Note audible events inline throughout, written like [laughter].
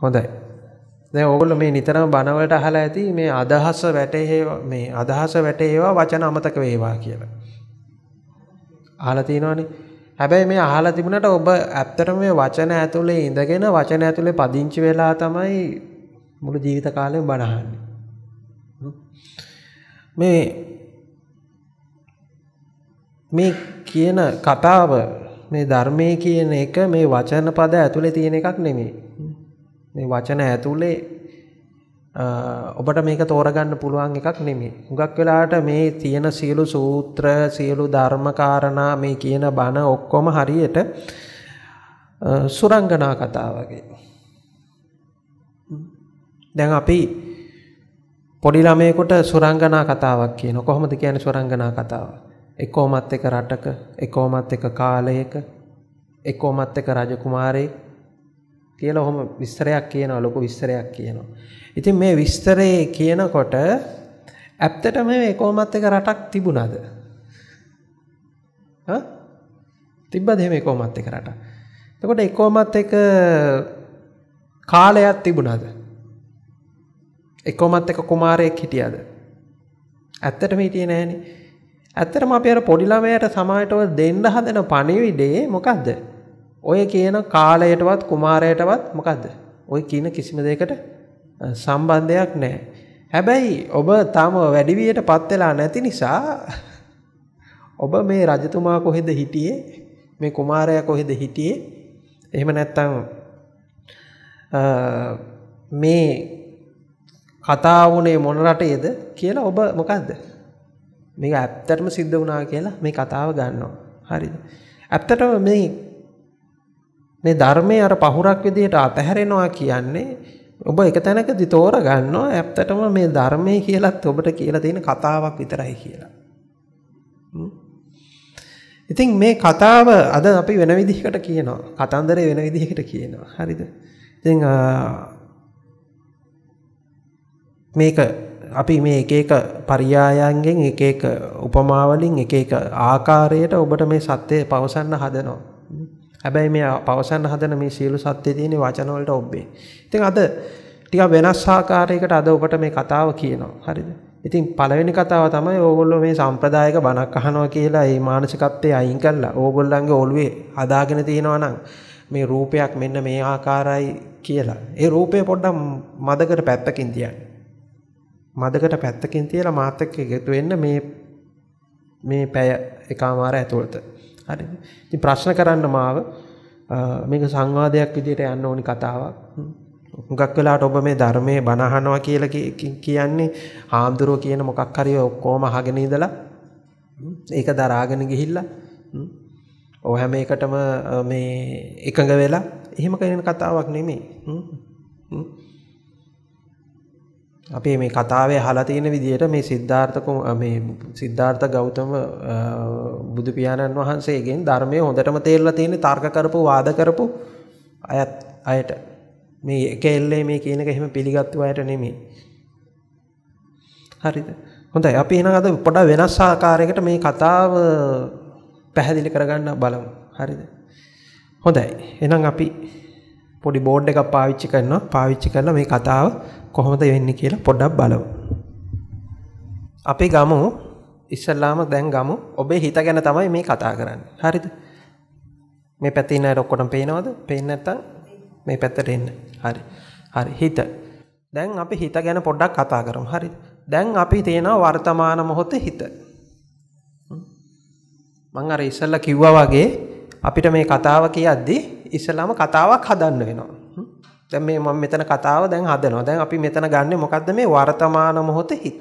හොඳයි. දැන් ඕගොල්ලෝ මේ නිතරම බනවලට අහලා ඇති මේ අදහස වැටේවා මේ අදහස වැටේවා වචන අමතක වේවා කියලා. අහලා තියෙනවනේ. හැබැයි මේ අහලා තිබුණට ඔබ ඇත්තටම මේ වචන ඇතුලේ ඉඳගෙන වචන ඇතුලේ පදිංචි වෙලා තමයි මුළු ජීවිත කාලෙම බණ අහන්නේ. මේ මේ කියන කතාව මේ ධර්මයේ කියන එක මේ වචන පද ඇතුලේ තියෙන එකක් නෙමෙයි. මේ වචන ඇතුලේ ඔබට මේක තෝරගන්න පුළුවන් එකක් නෙමෙයි. හුඟක් වෙලාවට මේ තියෙන සියලු සූත්‍ර, සියලු ධර්මකාරණා මේ කියන බණ ඔක්කොම හරියට සුරංගනා කතා වගේ. දැන් අපි පොඩි ළමයෙකුට සුරංගනා කතාවක් කියන කොහොමද කියන්නේ සුරංගනා කතාව? එකෝමත් එක රටක එකෝමත් එක කාලයක එකෝමත් එක රජකුමාරයෙක් කියලා ඔහොම විස්තරයක් කියනවා ලොකු විස්තරයක් කියනවා. ඉතින් මේ විස්තරේ කියනකොට ඇත්තටම මේ එකෝමත් එක රටක් තිබුණාද? හා? තිබ්බද එහෙම එකෝමත් එක රටක්? එතකොට එකෝමත් එක කාලයක් තිබුණාද? එකෝමත් එක කුමාරයෙක් හිටියාද? ඇත්තටම හිටියේ නැහනේ. ඇත්තටම අපි අර පොඩි ළමයට සමාජයට ඔය දෙන්න හදන පණිවිඩේ මොකද්ද? ඔය කියන කාලයටවත් කුමාරයටවත් මොකද්ද? ඔය කියන කිසිම දෙයකට සම්බන්ධයක් නැහැ. හැබැයි ඔබ තාම වැඩිවියටපත් වෙලා නැති නිසා [laughs] ඔබ මේ රජතුමා කොහෙද හිටියේ? මේ කුමාරයා කොහෙද හිටියේ? එහෙම නැත්නම් මේ කතා වුණේ මොන රටේද කියලා ඔබ මොකද්ද? මේක ඇත්තටම සිද්ධ වුණා කියලා මේ කතාව ගන්නවා. හරිද? ඇත්තටම මේ මේ ධර්මයේ අර පහුරක් විදිහට අතහැරෙනවා කියන්නේ ඔබ එක තැනකදී තෝරගන්නවා ඇත්තටම මේ ධර්මයේ කියලාත් ඔබට කියලා තියෙන කතාවක් විතරයි කියලා. ඉතින් මේ කතාව අද අපි වෙන විදිහකට කියනවා. කතන්දරේ වෙන විදිහකට කියනවා. හරිද? ඉතින් මේක අපි මේ එක එක පරියායන්ගෙන් එක එක උපමාවලින් එක එක ආකාරයට ඔබට මේ සත්‍යය පවසන්න හදනවා. හැබැයි මේ පවසන්න හදන මේ සියලු සත්‍ය තියෙන වචන වලට ඔබ්බේ. ඉතින් අද ටිකක් වෙනස් ආකාරයකට අද ඔබට මේ කතාව කියනවා. හරිද? ඉතින් පළවෙනි කතාව තමයි ඕගොල්ලෝ මේ සම්ප්‍රදායික බණක් අහනවා කියලා මේ මානසිකත්වයේ අයින් කරලා ඕගොල්ලන්ගේ ඔළුවේ හදාගෙන තියෙනවා නම් මේ රූපයක් මෙන්න මේ ආකාරයි කියලා. ඒ රූපය පොඩ්ඩක් මදකට පැත්තකින් තියන්න. මදකට පැත්තකින් තියලා මාත් එක්ක එකතු වෙන්න මේ මේ පැය එකමාර ඇතුළත. හරි. ඉතින් ප්‍රශ්න කරන්න මාව මේක සංවාදයක් විදිහට යන්න ඕනි කතාවක්. හුඟක් වෙලාවට ඔබ මේ ධර්මයේ බණ අහනවා කියලා කියන්නේ හාමුදුරුවෝ කියන මොකක් හරි ඔක්කොම අහගෙන ඉඳලා ඒක දරාගෙන ගිහිල්ලා ඔය හැම එකටම මේ එකඟ වෙලා එහෙම කියන කතාවක් නෙමෙයි. අපේ මේ කතාවේ හලා තියෙන විදිහට මේ සිද්ධාර්ථ මේ සිද්ධාර්ථ ගෞතම බුදු පියාණන් වහන්සේගෙන් ධර්මයේ හොඳටම තේරලා තියෙන තර්ක කරපු වාද කරපු අයත් අයට මේ එක එල්ලේ මේ කියන එක එහෙම පිළිගත්තු අයට නෙමෙයි. හරිද? හොඳයි. අපි එහෙනම් අද පොඩක් වෙනස් ආකාරයකට මේ කතාව පැහැදිලි කරගන්න බලමු. හරිද? හොඳයි. එහෙනම් අපි පොඩි බෝඩ් එකක් පාවිච්චි කරනවා පාවිච්චි කරලා මේ කතාව කොහොමද වෙන්න කියලා පොඩ්ඩක් බලව. අපි ගමු ඉස්සල්ලාම දැන් ගමු ඔබේ හිත ගැන තමයි මේ කතා කරන්නේ. හරිද? මේ පැත්තේ ඉන්න අය ඔක්කොටම පේනවද? පේන්නේ නැත්නම් මේ පැත්තට එන්න. හරි. හරි හිත. දැන් අපි හිත ගැන පොඩ්ඩක් කතා කරමු. හරිද? දැන් අපි තේනවා වර්තමාන මොහොතේ හිත. මං අර ඉස්සල්ලා කිව්වා වගේ අපිට මේ කතාව කියද්දී ඉස්සලාම කතාවක් හදන්න වෙනවා. දැන් මේ මම මෙතන කතාව දැන් හදනවා. දැන් අපි මෙතන ගන්නෙ මොකද්ද මේ වර්තමාන මොහොත හිත.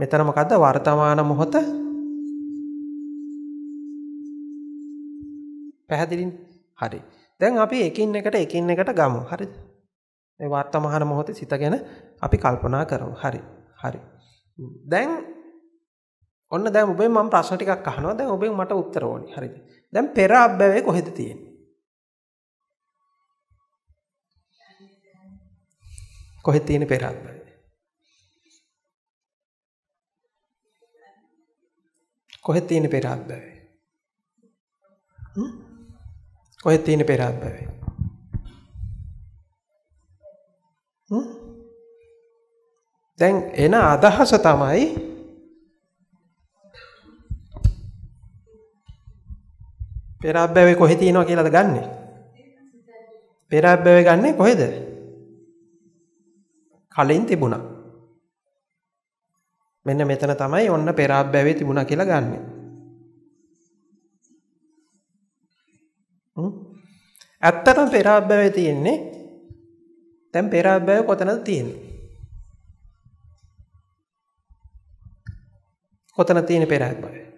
මෙතන මොකද්ද වර්තමාන මොහොත? පැහැදිලිනේ. හරි. දැන් අපි එකින් එකට එකින් එකට ගමු. හරිද? මේ වර්තමාන මොහොතේ සිත ගැන අපි කල්පනා කරමු. හරි. හරි. දැන් ඔන්න දැන් ඔබෙන් මම ප්‍රශ්න ටිකක් අහනවා. දැන් ඔබෙන් මට උත්තර ඕනේ. හරිද? දැන් පෙර අබ්බැවේ කොහෙද තියෙන්නේ? කොහෙද තියෙන්නේ පෙර අබ්බැවේ? කොහෙද තියෙන්නේ පෙර අබ්බැවේ? කොහෙද තියෙන්නේ පෙර අබ්බැවේ? දැන් එන අදහස තමයි පෙර අබ්බැවේ කොහෙ තියෙනවා කියලාද ගන්නෙ? පෙර අබ්බැවේ ගන්නෙ කොහෙද? කලින් තිබුණා. මෙන්න මෙතන තමයි ඔන්න පෙර අබ්බැවේ තිබුණා කියලා ගන්නෙ. ඇත්තටම පෙර අබ්බැවේ තියෙන්නේ දැන් පෙර අබ්බැවේ කොතනද තියෙන්නේ? කොතන තියෙන පෙර අබ්බැවේ?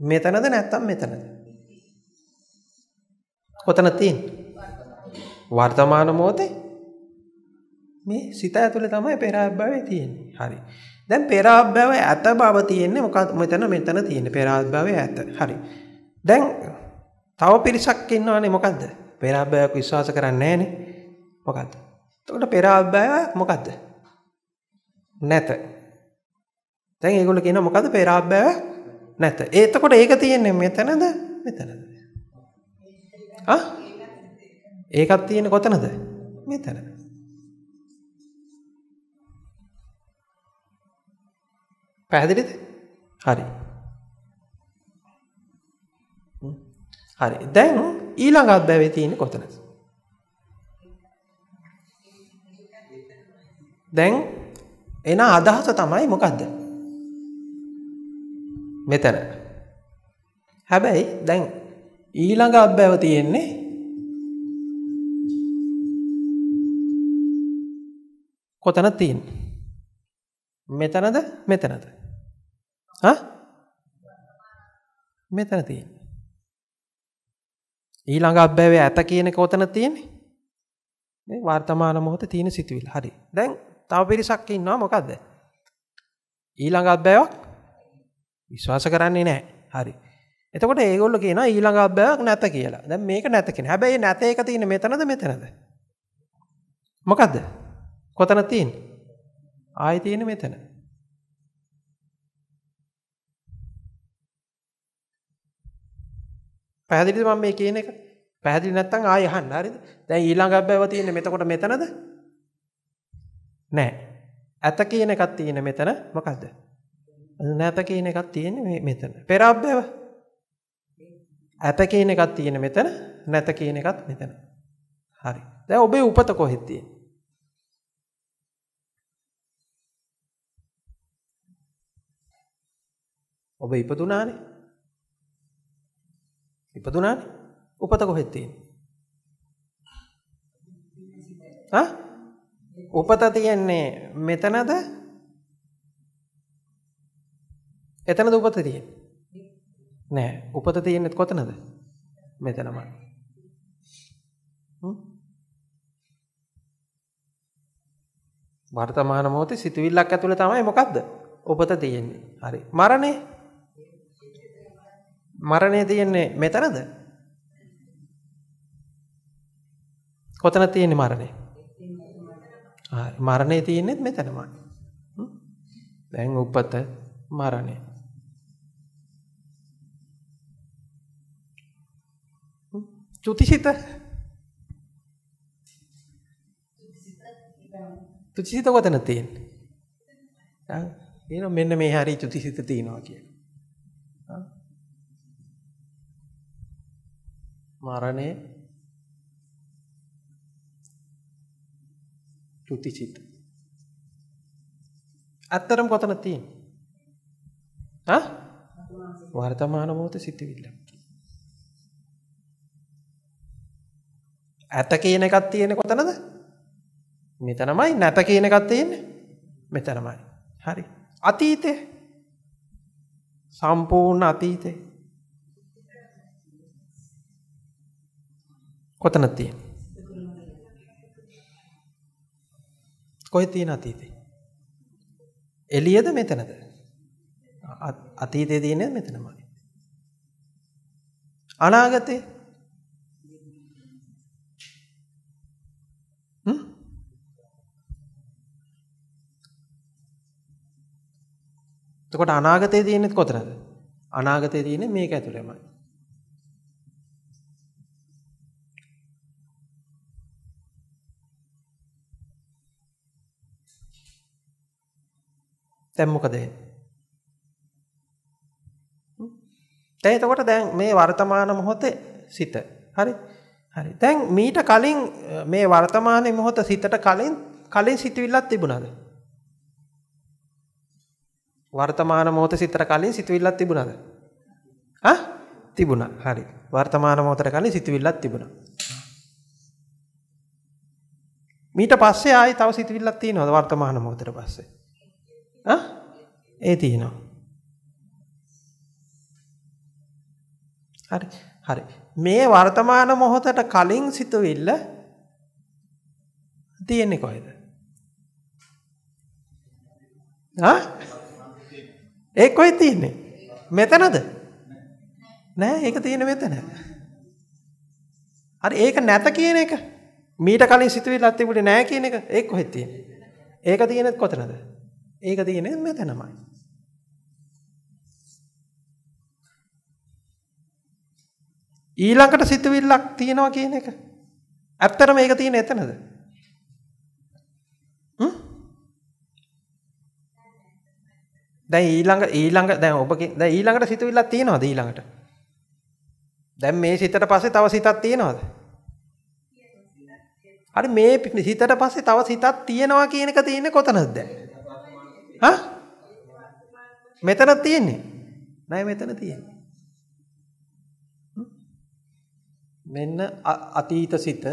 මෙතනද නැත්තම් මෙතනද? කොතන තියෙන්නේ? වර්තමාන මොහොතේ මේ සිත ඇතුලේ තමයි පෙර ආභවය තියෙන්නේ. හරි. දැන් පෙර ආභවය ඇත බව තියෙන්නේ මොකක් මෙතන මෙතන තියෙන්නේ පෙර ආභවය ඇත. හරි. දැන් තව පිරිසක් ඉන්නවනේ මොකද්ද? පෙර ආභවයක් විශ්වාස කරන්නේ නැහනේ. මොකද්ද? එතකොට පෙර ආභවයක් මොකද්ද? නැත. දැන් ඒගොල්ලෝ කියනවා මොකද්ද පෙර ආභවයක්? නැත. එතකොට ඒක තියෙන්නේ මෙතනද මෙතනද? ආ? ඒකක් තියෙන්නේ කොතනද? මෙතන. පැහැදිලිද? හරි. හරි. දැන් ඊළඟ අත්දැකීමේ තියෙන්නේ කොතනද? දැන් එන අදහස තමයි මොකද්ද? මෙතන. හැබැයි දැන් ඊළඟ අභ්‍යව තියෙන්නේ කොතන තියෙන් මෙතනද මෙතනද මෙතන තියෙන් ඊළඟ අභ්‍යවේ ඇත කියන කොතන තියෙන්නේ වර්තමාන මොහොත තියෙන සිතුවිල් හරි දැන් තව පිරිසක් ඉන්නවා මොකක්ද ඊළඟ අභ්‍යයක් විශ්වාස කරන්නේ නෑ හරි එතකොට ඒගොල්ල කියන ඊළඟ අභ්‍යයක් නැත කියලා දැ මේක නැතකෙන හැබැයි නැත එක තියෙන මෙතනද මෙතනද මොකක්ද කොතන තින් ආය තියෙන මෙතන පැහදිලි මම මේ කියන එක පැහදිලි නැත්තං ආයහන්න හරිද දැ ඊළඟ අබ්බැව තියන්නේ මෙතකොට මෙතනද නෑ ඇත කියන එකත් තියෙන මෙතන මොකක්ද නැත කියන එකක් තියෙන්නේ මෙතන. පෙර අභ්‍යව ඇත කියන එකක් තියෙන මෙතන නැත කියන එකත් මෙතන. හරි. දැන් ඔබේ උපත කොහෙද තියෙන්නේ? ඔබ ඉපදුනානේ. ඉපදුනානේ. උපත කොහෙද තියෙන්නේ? ආ? උපත තියෙන්නේ මෙතනද? එතනද උපත තියෙන්නේ? නෑ. උපත තියෙන්නේ කොතනද? මෙතනම. වර්තමාන මොහොතේ සිතුවිල්ලක් ඇතුළේ තමයි මොකද්ද? උපත තියෙන්නේ. හරි. මරණය මරණය තියෙන්නේ මෙතනද? කොතන තියෙන්නේ මරණය? හරි. මරණය තියෙන්නේ මෙතනමයි. දැන් උපත මරණය චුතිසිත චුතිසිත කොතන තියෙන්නේ? එහෙනම් මෙන්න මේ හරි චුතිසිත තියෙනවා කියලා. මරණය චුතිසිත. ඇත්තරම් කොතන තියෙන්නේ? ආ? වර්තමාන මොහොත සිටවිල්ල. ඇත කියන එකත් තියෙන කොතනද මෙතනමයි නැත කියන එකත් තියෙන්නේ මෙතනමයි හරි අතීතය සම්පූර්ණ අතීතය කොතන තියෙන කොයි තියෙන අතීතේ එළියද මෙතනද අතීතේ තියෙන මෙතනමයි අනාගතේ එතකොට අනාගතේ තියෙන්නේ කොතනද? අනාගතේ තියෙන්නේ මේක ඇතුළේමයි. දැන් මොකද වෙන්නේ? එතකොට දැන් මේ වර්තමාන මොහොතේ සිත. හරි? හරි. දැන් මීට කලින් මේ වර්තමාන මොහොත සිතට කලින් කලින් සිතවිල්ලක් තිබුණාද? වර්තමාන මොහොත සිතර කලින් සිතුවිල්ලක් තිබුණාද? ආ? තිබුණා. හරි. වර්තමාන මොහොතට කලින් සිතුවිල්ලක් තිබුණා. මීට පස්සේ ආයි තව සිතුවිල්ලක් තියෙනවද වර්තමාන මොහොතට පස්සේ? ආ? ඒ තියෙනවා. හරි. හරි. මේ වර්තමාන මොහොතට කලින් සිතුවිල්ල තියෙන්නේ කොහෙද? ආ? ඒ කොහෙද තියෙන්නේ? මෙතනද? නෑ ඒක තියෙන මෙතන. හරි ඒක නැත කියන එක මීට කලින් සිතුවිල්ලක් තිබුණේ නෑ කියන එක ඒ කොහෙද තියෙන්නේ? ඒක තියෙන්නේ කොතනද? ඒක තියෙන්නේ මෙතනමයි. ඊළඟට සිතුවිල්ලක් තියනවා කියන එක ඇත්තටම ඒක තියෙන්නේ එතනද? දැන් ඊළඟ ඊළඟ දැන් ඔබගේ දැන් ඊළඟට සිතුවිල්ලක් තියෙනවද ඊළඟට? දැන් මේ සිතට පස්සේ තව සිතක් තියෙනවද? හරි මේ සිතට පස්සේ තව සිතක් තියෙනවා කියන එක තියෙන්නේ කොතනද දැන්? හා? මෙතන තියෙන්නේ. නෑ මෙතන තියෙන්නේ. මෙන්න අතීත සිත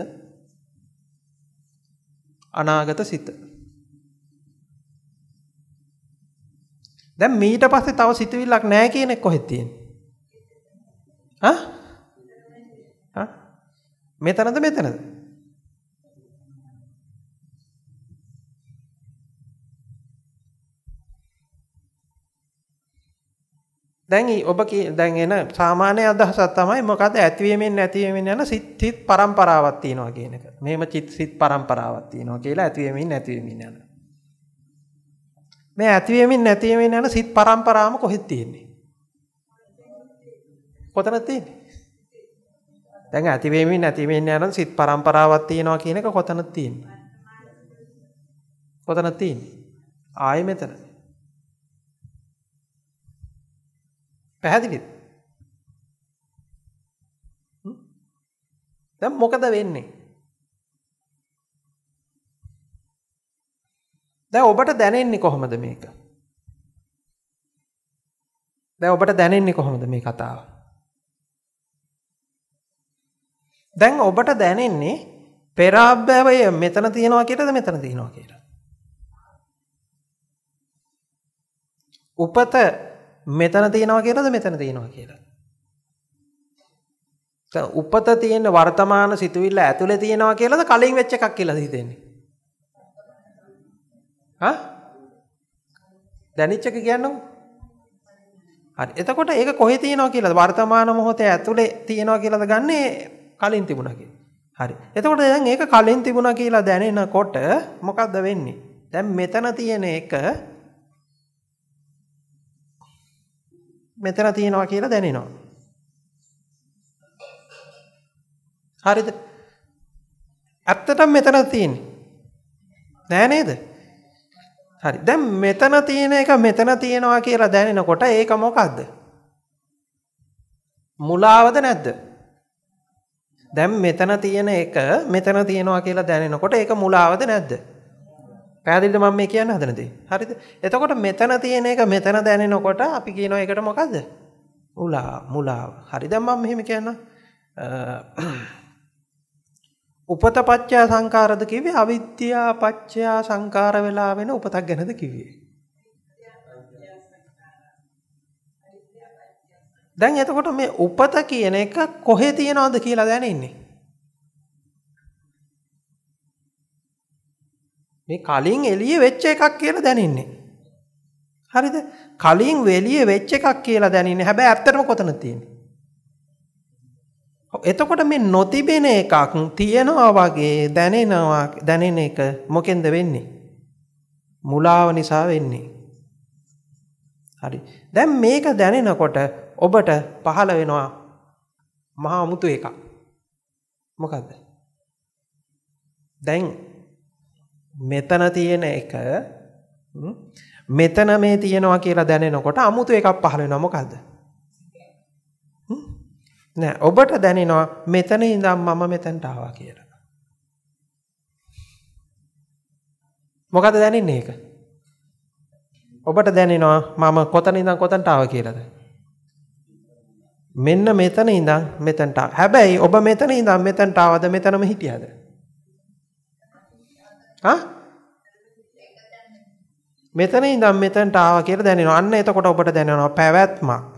අනාගත සිත දැන් මීට පස්සේ තව සිතවිල්ලක් නැහැ කියන එක කොහෙද තියෙන්නේ? ආ? ආ? මෙතනද මෙතනද? දැන් ඔබ දැන් එන සාමාන්‍ය අදහසක් තමයි මොකද ඇතිවීමෙන් නැතිවීමෙන් යන සිත් සිත් පරම්පරාවක් තියෙනවා කියන එක. මෙහෙම චිත් සිත් පරම්පරාවක් තියෙනවා කියලා ඇතිවීමෙන් නැතිවීමෙන් යන. මේ ඇතිවීමෙන් නැතිවීමෙන් යන සිත් පරම්පරාවම කොහෙද තියෙන්නේ? කොතනද තියෙන්නේ? දැන් ඇතිවීමෙන් නැතිවීමෙන් යන සිත් පරම්පරාවක් තියෙනවා කියන එක කොතනද තියෙන්නේ? කොතනද තියෙන්නේ? ආයෙ මෙතන. පැහැදිලිද? දැන් මොකද වෙන්නේ? දැන් ඔබට දැනෙන්නේ කොහොමද මේක? දැන් ඔබට දැනෙන්නේ කොහොමද මේ කතාව? දැන් ඔබට දැනෙන්නේ පෙර අභ්‍යවය මෙතන තියෙනවා කියලාද මෙතන තියෙනවා කියලා? උපත මෙතන තියෙනවා කියලාද මෙතන තියෙනවා කියලා? උපත තියෙන වර්තමාන සිතුවිල්ල ඇතුලේ තියෙනවා කියලාද කලින් වෙච්ච එකක් කියලාද හිතෙන්නේ? හා? දැනිච්ච එක කියන්නකෝ. හරි. එතකොට ඒක කොහේ තියෙනවා කියලාද වර්තමාන මොහොතේ ඇතුලේ තියෙනවා කියලාද ගන්නෙ කලින් තිබුණා කියලා. හරි. එතකොට දැන් ඒක කලින් තිබුණා කියලා දැනෙනකොට මොකද්ද වෙන්නේ? දැන් මෙතන තියෙන එක මෙතන තියෙනවා කියලා දැනෙනවා. හරිද? ඇත්තටම මෙතන තියෙන්නේ. නෑ නේද? හරි දැන් මෙතන තියෙන එක මෙතන තියෙනවා කියලා දැනෙනකොට ඒක මොකක්ද? මුලාවද නැද්ද? දැන් මෙතන තියෙන එක මෙතන තියෙනවා කියලා දැනෙනකොට ඒක මුලාවද නැද්ද? පැහැදිලිද මම මේ කියන්න හදන දේ? හරිද? එතකොට මෙතන තියෙන එක මෙතන දැනෙනකොට අපි කියනවා ඒකට මොකද්ද? මුලා මුලාව. හරි දැන් මම මෙහෙම කියන්නම්. උපත පච්චයා සංකාරද කිව්වේ අවිද්‍යා පච්චයා සංකාර වෙලා වෙන උපතක් ගැනද කිව්වේ දැන් එතකොට මේ උපත කියන එක කොහේ තියනවද කියලා දැනෙන්නේ මේ කලින් එළියේ වෙච්ච එකක් කියලා දැනෙන්නේ හරිද කලින් එළියේ වෙච්ච එකක් කියලා දැනෙන්නේ හැබැයි ඇත්තටම කොතනද තියෙන්නේ එතකොට මේ නොතිබෙන එකක් තියෙනවා වගේ දැනෙනවා දැනෙන එක මොකෙන්ද වෙන්නේ? මුලාව නිසා වෙන්නේ. හරි. දැන් මේක දැනෙනකොට ඔබට පහළ වෙනවා මහා මුතු එකක්. මොකද්ද? දැන් මෙතන තියෙන එක මෙතන මේ තියෙනවා කියලා දැනෙනකොට අමුතු එකක් පහළ වෙනවා මොකද්ද? නෑ ඔබට දැනෙනවා මෙතන ඉඳම් මම මෙතැන්ට ආවා කියලා. මොකද දැනන්නේ ඒක. ඔබට දැනෙනවා මම කොතන ඉඳම් කොතන්ට ආව කියලද. මෙන්න මෙතන ඉඳම් මෙතැන්ට හැබැයි ඔබ මෙතන ඉඳම් මෙතැන්ට ආවද මෙතනම හිටියද. මෙතන ඉඳම් මෙතැන්ට ආව කියල දැනෙන අන්න එතකොට ඔබට දැනෙනවා පැවැත්මක්.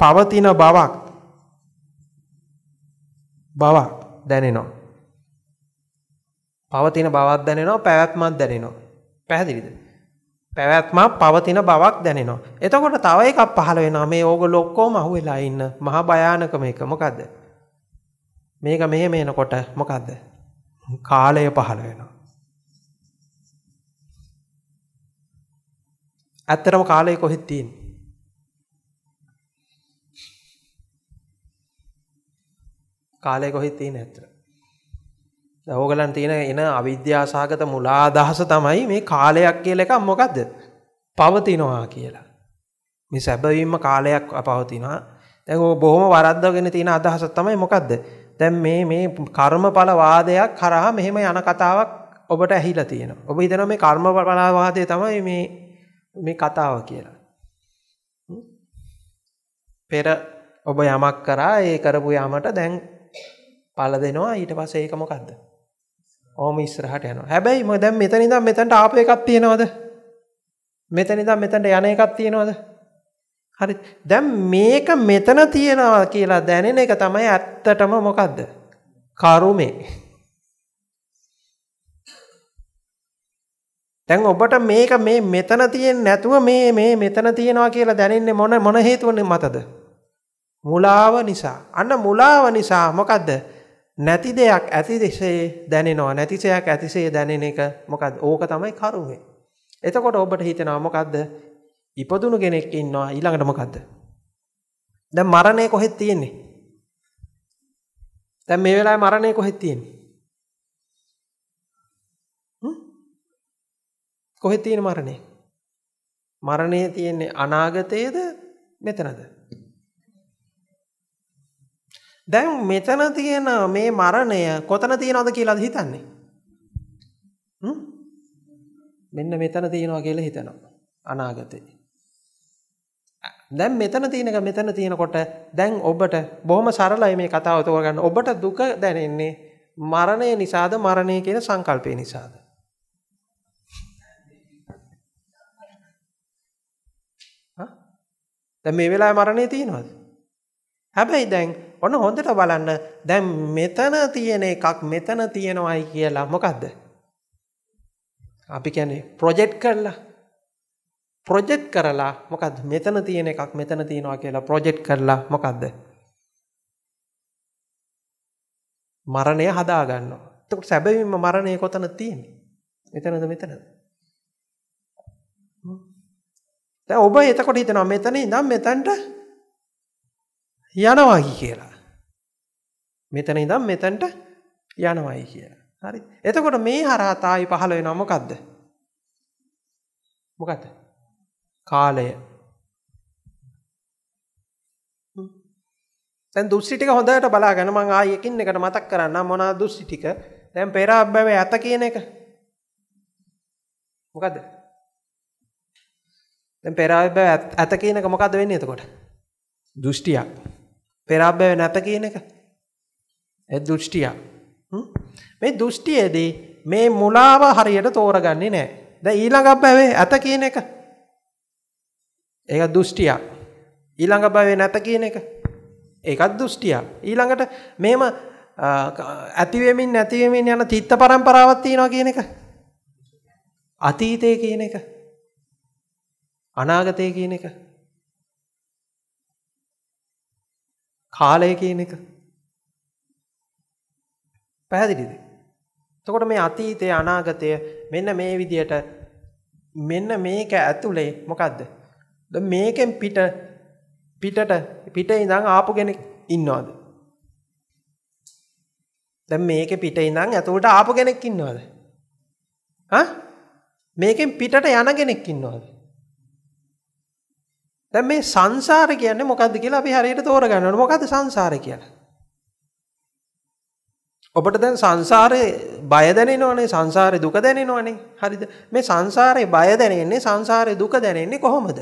පවතින බවක් බවක් දැනෙනවා. පවතින බවක් දැනෙනවා පැවැත්මක් දැනෙනවා. පැහැදිලිද? පැවැත්මක් පවතින බවක් දැනෙනවා. එතකොට තව එකක් පහළ වෙනවා. මේ ඕගොල්ලෝ ඔක්කොම අහුවෙලා ඉන්න මහා භයානකම එක මොකද්ද? මේක මෙහෙම එනකොට මොකද්ද? කාලය පහළ වෙනවා. ඇත්තටම කාලය කොහෙද තියෙන්නේ? කාලය කොහෙත් තියෙන ඇත්ත. ඕගලන් තියෙන එන අවිද්‍යාසාගත මුලා අදහස තමයි මේ කාලයක් කියල එක මොකක්ද පවතිනවා කියලා. මේ සැබවීම කාලයක් පවතිනවා දැ බොහොම වරද්දගෙන තියෙන අදහස තමයි මොකක්ද. දැන් මේ මේ කර්මඵලවාදයක් කරහා මෙහෙම යන කතාවක් ඔබට ඇහිලා තියෙන. ඔබ හිතන මේ කර්මඵලවාදය තමයි මේ මේ කතාව කියලා. පෙර ඔබ යමක් කරා ඒ කරපු යමට දැන් පල දෙනවා ඊට පස ඒක මොකක්ද ඕම ඉස්රහට යන හැබැයි ම දැම් මෙතනි දම් මෙතැන්ට ආපය එකක් තියෙනවද මෙතනි දම් මෙතැන්ට යන එකක් තියෙනවද හරි දැම් මේක මෙතන තියෙනවා කියලා දැනෙන එක තමයි ඇත්තටම මොකක්ද කරුමේ දැන් ඔබට මේක මේ මෙතන තියෙන් නැතුව මේ මේ මෙතන තියෙනවා කියලා දැනෙන්නේ මොන මොන හේතුවන මතද මුලාව නිසා අන්න මුලාව නිසා මොකක්ද නැති දෙයක් ඇති දෙසේ දැනෙනවා නැතිසයක් ඇතිසේ දැනෙන එක මොකද ඕක තමයි කරුවේ. එතකොට ඔබට හිතෙනවා මොකද්ද? ඉපදුණු කෙනෙක් ඉන්නවා ඊළඟට මොකද්ද? දැන් මරණය කොහෙද තියෙන්නේ? දැන් මේ වෙලාවේ මරණය කොහෙද තියෙන්නේ? කොහෙද තියෙන මරණය? මරණය තියෙන්නේ අනාගතයේද මෙතනද? දැන් මෙතන තියෙන මේ මරණය කොතන තියෙනවද කියලාද හිතන්නේ? මෙන්න මෙතන තියෙනවා කියලා හිතනවා අනාගතේ. දැන් මෙතන තියෙනක මෙතන තියෙනකොට දැන් ඔබට බොහොම සරලයි මේ කතාව තෝරගන්න. ඔබට දුක දැනෙන්නේ මරණය නිසාද මරණය කියන සංකල්පය නිසාද? දැන් මේ වෙලාවේ මරණය තියෙනවද? හැබැයි දැන් ඔන්න හොඳට බලන්න දැන් මෙතන තියෙන එකක් මෙතන තියෙනවයි කියලා මොකක්ද? අපි කියන්නේ ප්‍රොජෙක්ට් කරලා ප්‍රොජෙක්ට් කරලා මොකක්ද මෙතන තියෙන එකක් මෙතන තියෙනවා කියලා ප්‍රොජෙක්ට් කරලා මොකක්ද? මරණය හදා ගන්නවා. එතකොට සැබවින්ම මරණය කොතන තියෙන්නේ? මෙතනද මෙතනද? දැන් ඔබ එතකොට හිතනවා මෙතන ඉඳන් මෙතනට යනවා කියලා. මෙතන ඉදම් මෙතැන්ට යනවයි කිය. හරි එතකොට මේ හරහතායි පහළ වෙන මොකක්ද. මොකත කාලය දුස්ටික හොඳට බලා ගැනමං ආයකින් එකට මතක් කරන්න මොනා දුස්ටික දැම් පෙරා බැව ඇත කියන එක මොකද පෙරාබ ඇත කියනක මොකද වෙන්න එතකොට දෘෂ්ටියක් පෙරාබ්බව නැත කියන එක ඒ දෘෂ්ටිය. මේ දෘෂ්ටියේදී මේ මුලාව හරියට තෝරගන්නේ නැහැ. දැන් ඊළඟ භවයේ ඇත කියන එක. ඒක දෘෂ්ටියක්. ඊළඟ භවයේ නැත කියන එක. ඒකත් දෘෂ්ටියක්. ඊළඟට මේම ඇති වෙමින් නැති වෙමින් යන තිත්ත පරම්පරාවක් තියෙනවා කියන එක. අතීතය කියන එක. අනාගතය කියන එක. කාලය කියන එක. පැහැදිලිද? එතකොට මේ අතීතය අනාගතය මෙන්න මේ විදියට මෙන්න මේක ඇතුලේ මොකද්ද? මේකෙන් පිට පිටට පිටේ ඉඳන් ආපු කෙනෙක් ඉන්නවද? දැන් මේකේ පිටේ ඉඳන් ඇතුලට ආපු කෙනෙක් ඉන්නවද? හා? මේකෙන් පිටට යන කෙනෙක් ඉන්නවද? දැන් මේ සංසාරය කියන්නේ මොකද්ද කියලා අපි හරියට තෝරගන්න ඕනේ. මොකද්ද සංසාරය කියලා? ඔබට දැන් සංසාරේ බය දැනෙනවනේ සංසාරේ දුක දැනෙනවනේ හරිද මේ සංසාරේ බය දැනෙන්නේ සංසාරේ දුක දැනෙන්නේ කොහොමද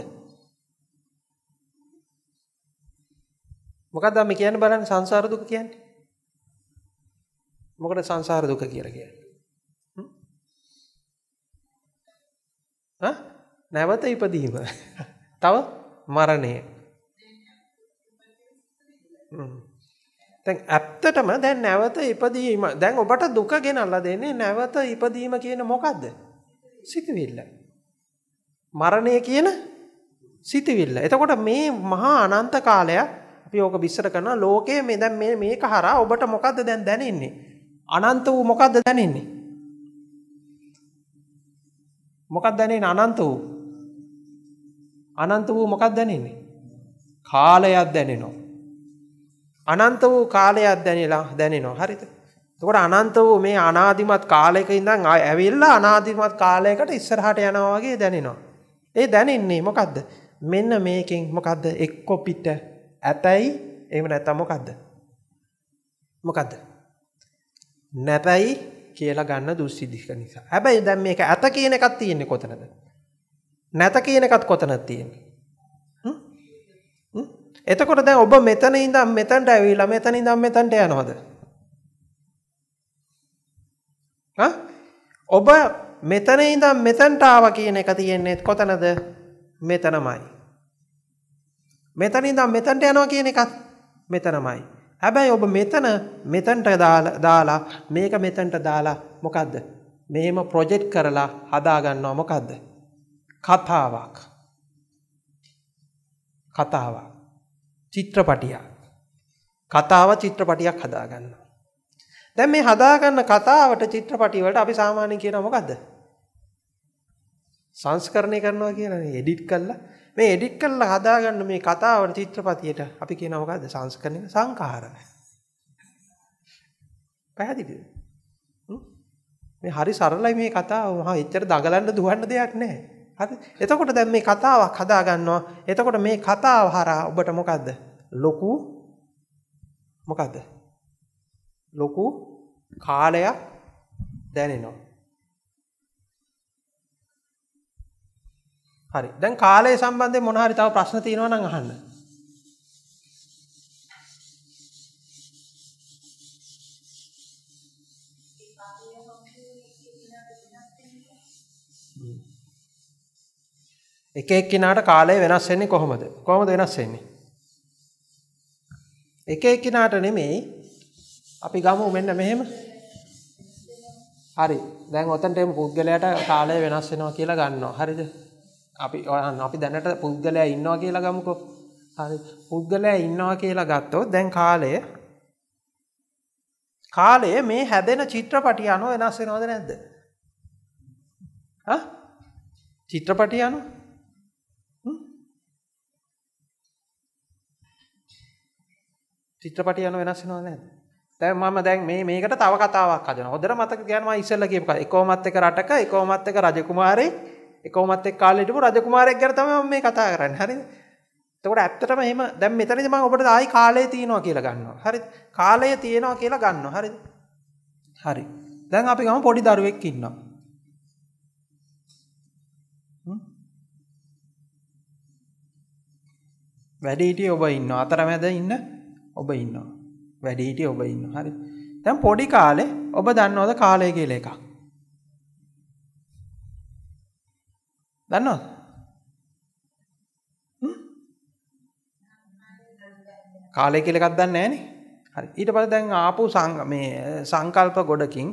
මොකක්ද අපි කියන්නේ බලන්න සංසාර දුක කියන්නේ මොකද සංසාර දුක කියලා කියන්නේ නැවත ඉපදීම [laughs] තව මරණය 嗯。Mm. දැන් ඇත්තටම දැන් නැවත ඉපදීම දැන් ඔබට දුක ගෙනල්ලා දෙන්නේ නැවත ඉපදීම කියන මොකද්ද? සිතවිල්ල. මරණය කියන සිතවිල්ල. එතකොට මේ මහා අනන්ත කාලයක් අපි ඕක විස්තර කරනවා ලෝකයේ මේ දැන් මේ මේක හරහා ඔබට මොකද්ද දැන් දැනෙන්නේ? අනන්ත වූ මොකද්ද දැනෙන්නේ? මොකක්ද දැනෙන්නේ අනන්ත වූ? අනන්ත වූ මොකක්ද දැනෙන්නේ? කාලයක් දැනෙනවා. අනන්ත වූ කාලයක් දැනලා දැනෙනවා හරිද. තකොට අනන්ත වූ මේ අනාධිමත් කාලයක ඉඳන් ඇවිල්ලා අනාධිමත් කාලයකට ඉස්සරහට යනවා වගේ දැනෙනවා. ඒ දැනෙන්නේ මොකද්ද? මෙන්න මේකෙන් මොකද්ද? එක්ක පිට ඇතයි එහෙම නැත්නම් මොකද්ද? මොකද්ද? නැතයි කියලා ගන්න දුස්සිද්ධික නිසා. හැබැයි දැන් මේක ඇත කියන එකක් තියෙන්නේ කොතනද? නැත කියන එකත් කොතනද තියෙන්නේ? එතකොට දැන් ඔබ මෙතන ඉඳන් මෙතනට ඇවිල්ලා මෙතන ඉඳන් මෙතනට යනවද? හා? ඔබ මෙතන ඉඳන් මෙතනට ආවා කියන එක තියෙන්නේ කොතනද? මෙතනමයි. මෙතන ඉඳන් මෙතනට යනවා කියන එකත් මෙතනමයි. හැබැයි ඔබ මෙතන මෙතනට දාලා මේක මෙතනට දාලා මොකද්ද? මෙහෙම ප්‍රොජෙක්ට් කරලා හදාගන්නවා මොකද්ද? කතාවක්. කතාවක්. චිත්‍රපටියක්. කතාව චිත්‍රපටියක් හදාගන්න. දැන් මේ හදාගන්න කතාවට චිත්‍රපටිවලට අපි සාමාන්‍ය කියන මොකක්ද? සංස්කරණය කරනවා කියන්නේ එඩිට් කරලා මේ එඩිට් කරලා හදාගන්න මේ කතාවට චිත්‍රපටියට අපි කියන මොකද්ද? සංස්කරණය සංඛාර. පැහැදිලිද? මේ හරි සරලයි මේ කතාව. මහා එච්චර දඟලන්න දුවන්න දෙයක් නැහැ. හරි? එතකොට දැන් මේ කතාවක් හදා ගන්නවා. එතකොට මේ කතාව හරහා ඔබට මොකද්ද? ලොකු මොකද්ද? ලොකු කාලයක් දැනෙනවා. හරි. දැන් කාලය සම්බන්ධයෙන් මොන හරි තව ප්‍රශ්න තියෙනවා නම් අහන්න. එක එක්කිනාට කාලය වෙනස් වෙන්නේ කොහොමද? කොහොමද වෙනස් වෙන්නේ? එක එක්කිනාට නෙමෙයි අපි ගමු මෙන්න මෙහෙම. හරි. දැන් ඔතනට එමු පුද්ගලයාට කාලය වෙනස් වෙනවා කියලා ගන්නවා. හරිද? අපි අපි දැනට පුද්ගලයා ඉන්නවා කියලා ගමුකෝ. හරි. පුද්ගලයා ඉන්නවා කියලා ගත්තොත් දැන් කාලය කාලය මේ හැදෙන චිත්‍රපටිය අනුව වෙනස් වෙනවද නැද්ද? ආ? චිත්‍රපටිය අනුව චිත්‍රපටය යන වෙනස් වෙනවද නැද්ද? දැන් මම දැන් මේ මේකට තව කතාවක් හදනවා. හොඳට මතක තියාගන්න මම ඉස්සෙල්ලා කියපු කතාව. එකෝමත් එක රටක එකෝමත් එක රජකුමාරයෙක් එකෝමත් එක් කාලේ හිටපු රජකුමාරයෙක් ගැන තමයි මම මේ කතා කරන්නේ. හරිද? එතකොට ඇත්තටම එහෙම දැන් මෙතනදී මම ඔබට ආයි කාලය තියෙනවා කියලා ගන්නවා. හරිද? කාලය තියෙනවා කියලා ගන්නවා. හරිද? හරි. දැන් අපි ගම පොඩි දරුවෙක් ඉන්නවා. වැඩ හිටියේ ඔබ ඉන්නවා. අතරමැද ඉන්න ඔබ ඉන්නවා. වැඩිහිටිය ඔබ ඉන්න හරි. තැම් පොඩි කාලේ ඔබ දන්නවද කාලය කියල එකක්. දන්නවද? කාලය කියල එකක් දන්නේ නෑනේ. හරි. ඊට පස්සේ දැන් ආපු මේ සංකල්ප ගොඩකින්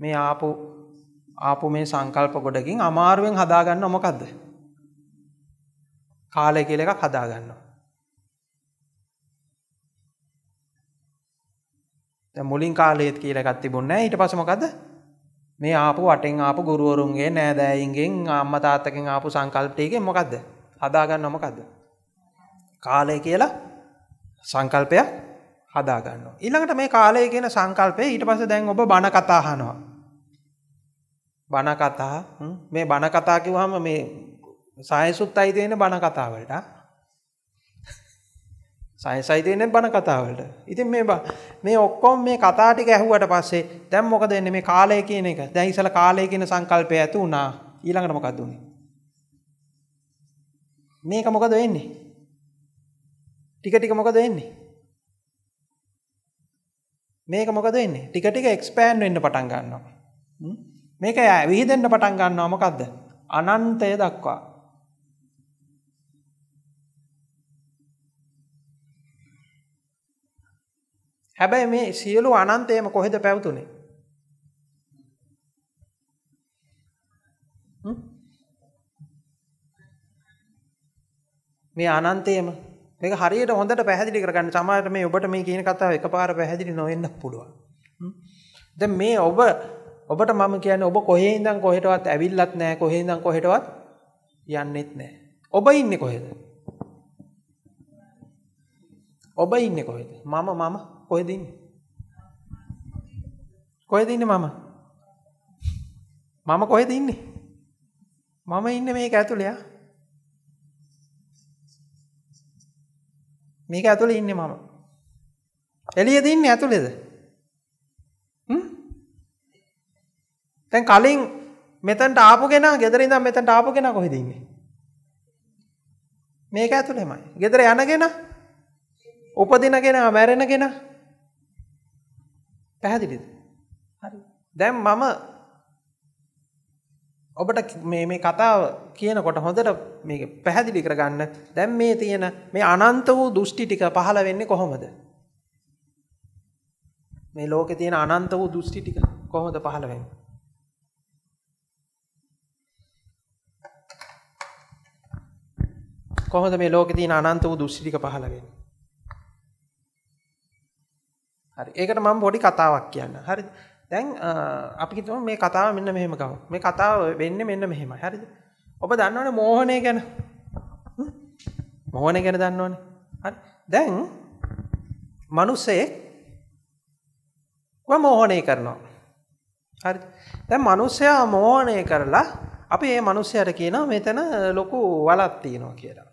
මේ ආපු ආපු මේ සංකල්ප ගොඩකින් අමාරුවෙන් හදාගන්න මොකද්ද? කාලය කියලා එකක් හදාගන්නවා. දැන් මුලින් කාලයේත් කියලා එකක් තිබුණේ නැහැ. ඊට පස්සේ මොකද? මේ ආපු වටෙන් ආපු ගුරුවරුන්ගේ නෑදෑයින්ගෙන් අම්මා තාත්තගෙන් ආපු සංකල්ප ටිකෙන් මොකද්ද? හදාගන්නව මොකද්ද? කාලය කියලා සංකල්පයක් හදාගන්නවා. ඊළඟට මේ කාලය කියන සංකල්පය ඊට පස්සේ දැන් ඔබ බණ කතා අහනවා. බණ කතා මේ බණ කතා කිව්වම මේ සායසුත් අයිති වෙන බණ කතා වලට සයින්ස් අයිතියන බණ කතාවලට. ඉතින් මේ මේ ඔක්කොම මේ කතා ටික ඇහුවට පස්සේ දැන් මොකද වෙන්නේ මේ කාලය කියන එක? දැන් ඉසල කාලය කියන සංකල්පය ඇති වුණා. ඊළඟට මොකද උනේ? මේක මොකද වෙන්නේ? ටික ටික මොකද වෙන්නේ? මේක මොකද වෙන්නේ? ටික ටික එක්ස්පෑන්ඩ් වෙන්න පටන් ගන්නවා. මේක විහිදෙන්න පටන් ගන්නවා මොකද්ද? අනන්තය දක්වා. හැබැයි මේ සියලු අනන්තයම කොහෙද පැවතුනේ? මේ අනන්තයම මේක හරියට හොඳට පැහැදිලි කරගන්න සමහර මේ ඔබට මේ කියන කතාව එකපාර පැහැදිලි නොවෙන්න පුළුවන්. දැන් මේ ඔබ ඔබට මම කියන්නේ ඔබ කොහේ ඉඳන් කොහෙටවත් ඇවිල්ලත් නැහැ කොහේ ඉඳන් කොහෙටවත් යන්නෙත් නැහැ. ඔබ ඉන්නේ කොහෙද? ඔබ ඉන්නේ කොහෙද? මම මම කොහෙද ඉන්නේ? කොහෙද ඉන්නේ මම? මම කොහෙද ඉන්නේ? මම ඉන්නේ මේක ඇතුළේ මේක ඇතුළේ ඉන්නේ මම. එළියද ඉන්නේ ඇතුළේද? හ්ම්? දැන් කලින් මෙතනට ආපු කෙනා, ගෙදර ඉඳන් මෙතනට ආපු කෙනා කොහෙද ඉන්නේ? මේක ඇතුළේමයි. ගෙදර යන කෙනා, උපදින කෙනා, මැරෙන කෙනා පැහැදිලිද හරි දැම් මම ඔබට මේ කතාව කියනකොට හොඳට මේ පැහැදිලි කරගන්න දැම් මේ තියෙන මේ අනන්ත වූ දෘෂ්ටි ටික පහළ වෙන්නේ කොහොමද මේ ලෝකෙ තියෙන අනන්ත වූ දෘෂ්ටි ටික කොහොමද පහළ වෙන්නේ කොහොමද මේ ලෝකෙ තියෙන අනන්ත වූ දෘෂ්ටි ටික පහළ වෙන්නේ හරි ඒකට මම පොඩි කතාවක් කියන්න හරි දැන් අපි තුම මේ කතාව මෙන්න මෙහෙම ගව මේ කතාව වෙන්න මෙන්න මෙහෙම හරිද ඔබ දන්නවන මෝහනය ගැන මෝහනය ගැන දන්නවන දැන් මනුස්සයෙක් මෝහනය කරනවා හරි දැන් මනුස්සයා මෝහනය කරලා අපි ඒ මනුස්සයට කියනවා මෙතන ලොකු වලත් තියෙනවා කියලා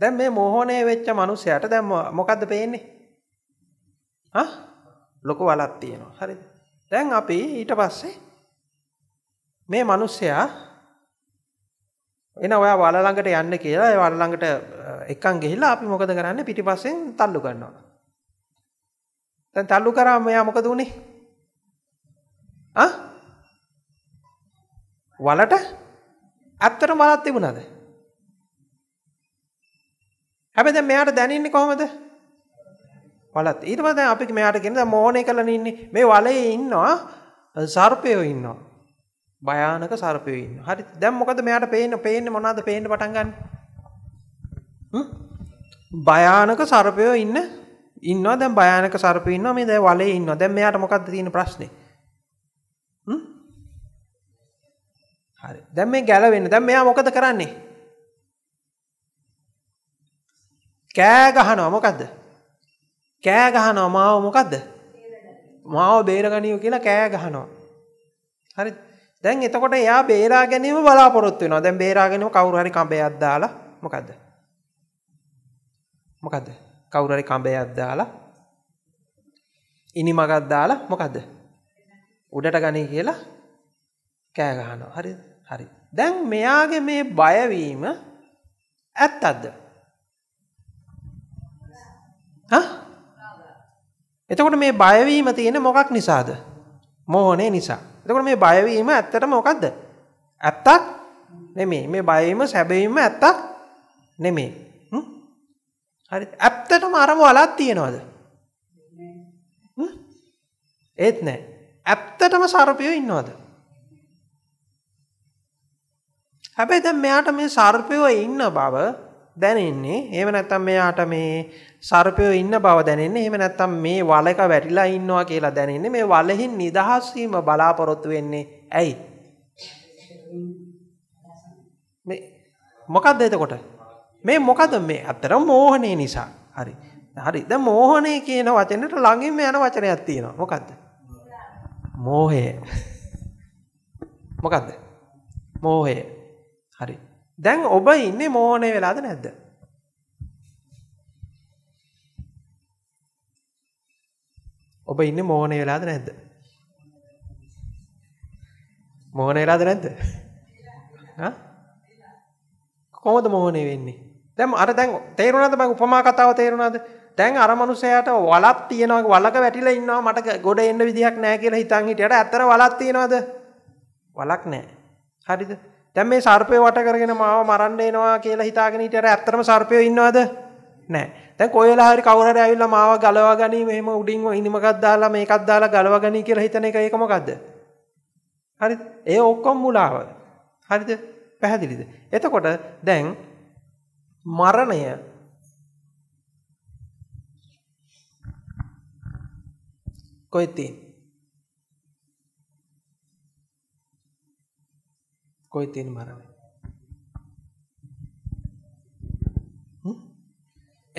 දැන් මේ මෝහණේ වෙච්ච මිනිසයාට දැන් මොකද්ද පේන්නේ? හා? ලොකු වලක් තියෙනවා. හරිද? දැන් අපි ඊට පස්සේ මේ මිනිසයා එන ඔයා වල ළඟට යන්න කියලා ඒ වල ළඟට එක්කන් ගිහිල්ලා අපි මොකද කරන්නේ පිටිපස්සෙන් තල්ලු කරනවා. දැන් තල්ලු කරාම මෙයා මොකද උනේ? ආ? වලට ඇත්තටම වලක් තිබුණාද? හැබැයි දැන් මෙයාට දැනෙන්නේ කොහොමද? වලත්. ඊට පස්සේ දැන් අපි මෙයාට කියන දැන් මෝහණය කරලා ඉන්නේ. මේ වලේ ඉන්නවා සර්පයෝ ඉන්නවා. භයානක සර්පයෝ ඉන්නවා. හරි. දැන් මොකද මෙයාට පේන්නේ? පේන්නේ මොනවද? පේන්න පටන් ගන්න. භයානක සර්පයෝ ඉන්න ඉන්නවා. දැන් භයානක සර්පයෝ ඉන්නවා. මේ දැන් වලේ ඉන්නවා. දැන් මෙයාට මොකද්ද තියෙන ප්‍රශ්නේ? හරි. දැන් මේ ගැලවෙන්න. දැන් මෙයා මොකද කරන්නේ? කෑ ගහනවා මොකද්ද? කෑ ගහනවා මාව මොකද්ද? මාව බේරගනියෝ කියලා කෑ ගහනවා. හරි. දැන් එතකොට එයා බේරා ගැනීම බලාපොරොත්තු වෙනවා. දැන් බේරා ගැනීම කවුරු හරි කඹයක් දාලා මොකද්ද? මොකද්ද? කවුරු හරි කඹයක් දාලා ඉනිමගක් දාලා මොකද්ද? උඩට ගනී කියලා කෑ ගහනවා. හරිද? හරි. දැන් මෙයාගේ මේ බයවීම ඇත්තක්ද? එතකොට මේ බයවීම තියෙන මොකක් නිසාද? මෝහනේ නිසා. එතකොට මේ බයවීම ඇත්තටම මොකද්ද? ඇත්තක් නෙමෙයි. මේ බයවීම සැබවීම ඇත්තක් නෙමෙයි. හරි. ඇත්තටම අරම වලක් තියනවාද? ඒත් නෑ. ඇත්තටම සර්පයෝ ඉන්නවද? හැබැයි දැන් මෙයාට මේ සර්පයෝ ඉන්න බව දැනෙන්නේ. එහෙම නැත්නම් මෙයාට මේ සර්පය ඉන්න බව දැනෙන්නේ. එහෙම නැත්නම් මේ වලක වැටිලා ඉන්නවා කියලා දැනෙන්නේ. මේ වලෙහින් නිදහස් වීම බලාපොරොත්තු වෙන්නේ. ඇයි? මේ මොකද්ද එතකොට? මේ මොකද මේ අතරම මෝහනේ නිසා. හරි. හරි. දැන් මෝහනේ කියන වචනෙට ළඟින්ම යන වචනයක් තියෙනවා. මොකද්ද? මෝහය. මොකද්ද? මෝහය. දැන් ඔබ ඉන්නේ මෝහණය වෙලාද නැද්ද? ඔබ ඉන්නේ මෝහණය වෙලාද නැද්ද? මෝහණය වෙලාද නැද්ද? හා? කොහොමද මෝහණය වෙන්නේ? දැන් අර දැන් තේරුණාද මම උපමා කතාව තේරුණාද? දැන් අර මනුස්සයාට වලක් තියනවා වලක වැටිලා ඉන්නවා මට ගොඩ එන්න විදිහක් නැහැ කියලා හිතන් හිටියට ඇත්තට වලක් තියනවද? වලක් නැහැ. හරිද? දැන් මේ සර්පය වට කරගෙන මාව මරන්න එනවා කියලා හිතාගෙන හිටියට ඇත්තටම සර්පය ඉන්නවද? නැහැ. දැන් කොයි වෙලාව හරි කවුරු හරි ආවිල්ලා මාව ගලවා ගනී මෙහෙම උඩින් ඉනිමකක් දාලා මේකක් දාලා ගලවා ගනී කියලා හිතන එක ඒක මොකද්ද? හරිද? ඒ ඔක්කොම මුලාව. හරිද? පැහැදිලිද? එතකොට දැන් මරණය කොහෙද තියෙන්නේ? කොයි තියෙන මරණය.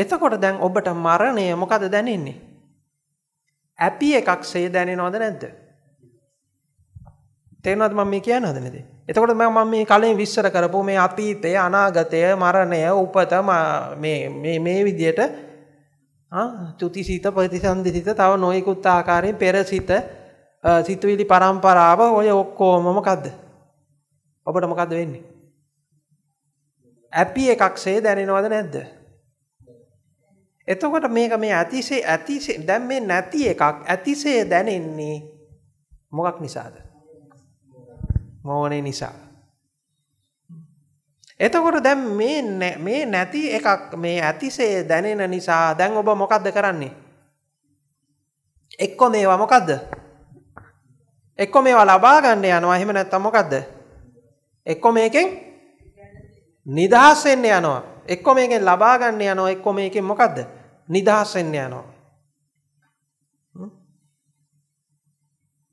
එතකොට දැන් ඔබට මරණය මොකද දැනෙන්නේ. ඇපි එකක්සේ දැනෙනවද නැද්ද. තේනවත් මම මේ කියන හදනද. එතකොට ම මම මේ කලින් විශ්සර කරපු මේ අතීතය අනාගතය මරණය උපත මේ විදියට චුතිසිත ප්‍රතිසන්දිසිත තව නොයකුත් ආකාරයෙන් පෙරසිත සිතුවිලි පරම්පරාව ඔය ඔක්කෝමමකක්ද. අපට මොකද වෙන්නේ. ඇපි එකක්සේ දැනෙනවද නැද්ද. එතකොට මේක මේ ඇතිසේ ඇතිසේ දැම් මේ නැති එකක් ඇතිසේ දැනෙන්නේ මොකක් නිසාද. මෝනේ නිසා. එතකොට දැම් මේ නැති එකක් මේ ඇතිසේ දැනෙන නිසා දැන් ඔබ මොකක්ද කරන්නේ. එක්කො මේවා මොකක්ද. එක්කො මේවා ලබාගන්න යනවා එහෙම නැත්තමොකක්ද. එක්කො මේකෙන් නිදහස් වෙන්න යනවා. එක්කො මේකෙන් ලබා ගන්න යනවා. එක්කො මේකෙන් මොකද්ද? නිදහස් වෙන්න යනවා.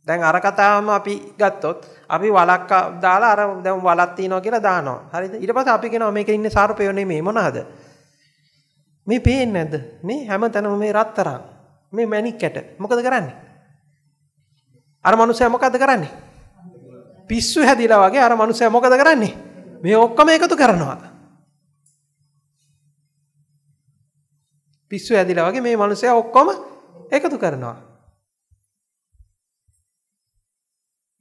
දැන් අර කතාවම අපි ගත්තොත් අපි වලක් දාලා අර දැන් වලක් තියනවා කියලා දානවා. හරිද? ඊට පස්සේ අපි කියනවා මේකේ ඉන්නේ සර්පය නෙමෙයි මොනවාද? මේ පේන්නේ නැද්ද? මේ හැමතැනම මේ රත්තරන්. මේ මැණික් කැට. මොකද කරන්නේ? අර මනුස්සයා මොකද්ද කරන්නේ? පිස්සු හැදිලා වගේ අර මනුස්සය මොකද කරන්නේ? මේ ඔක්කොම එකතු කරනවා. පිස්සු හැදිලා වගේ මේ මනුස්සයා ඔක්කොම එකතු කරනවා.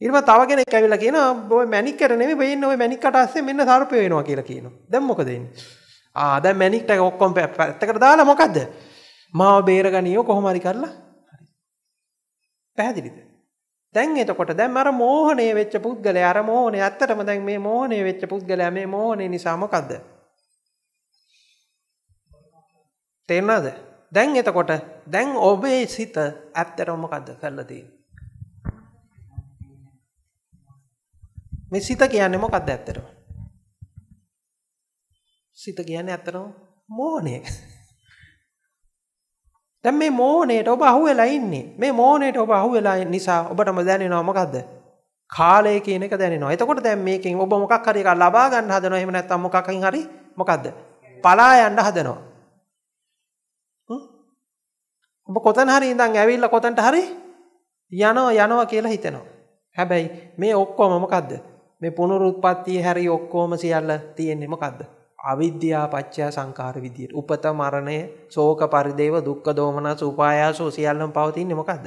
ඊළඟ තව කෙනෙක් ඇවිල්ලා කියනවා ඔය මැණික්කට නෙමෙයි ඔය ඉන්න ඔය මැණික්කට අස්සේ මෙන්න සර්පය වෙනවා කියලා කියනවා. දැන් මොකද වෙන්නේ? ආ දැන් මැණික්ට ඔක්කොම පැත්තකට දාලා මොකද්ද? මාව බේරගනියෝ කොහොම හරි කරලා. හරි. පැහැදිලිද? දැන් එතකොට දැන් අර මෝහණය වෙච්ච පුද්ගලයා අර මෝහණය ඇත්තටම දැන් මේ මෝහණය වෙච්ච පුද්ගලයා මේ මෝහණය නිසා මොකද්ද? තේරුණාද? දැන් එතකොට දැන් ඔබේ සිත ඇත්තටම මොකද්ද කරලා තියෙන්නේ? මේ සිත කියන්නේ මොකද්ද ඇත්තටම? සිත කියන්නේ ඇත්තටම මෝහණය. දැන් මේ මෝහණයට ඔබ අහුවෙලා ඉන්නේ. මේ මෝහණයට ඔබ අහුවෙලා නිසා ඔබටම දැනෙනවා මොකද්ද? කාලය කියන එක දැනෙනවා. එතකොට දැන් මේකෙන් ඔබ මොකක් හරි එකක් ලබා ගන්න හදනවා. එහෙම නැත්නම් මොකකින් හරි මොකද්ද? පලා යන්න හදනවා. ඔබ කොතන හරි ඉඳන් ඇවිල්ලා කොතනට හරි යනවා යනවා කියලා හිතෙනවා. හැබැයි මේ ඔක්කොම මොකද්ද? මේ පුනරුත්පත්තිය හැරි ඔක්කොම සියල්ල තියෙන්නේ මොකද්ද? අවිද්‍යා පච්චා සංකාර විදියට උපත මරණය ශෝක පරිදේව දුක්ඛ දෝමනස උපායාසෝ සියල්ලම පවතින්නේ මොකද්ද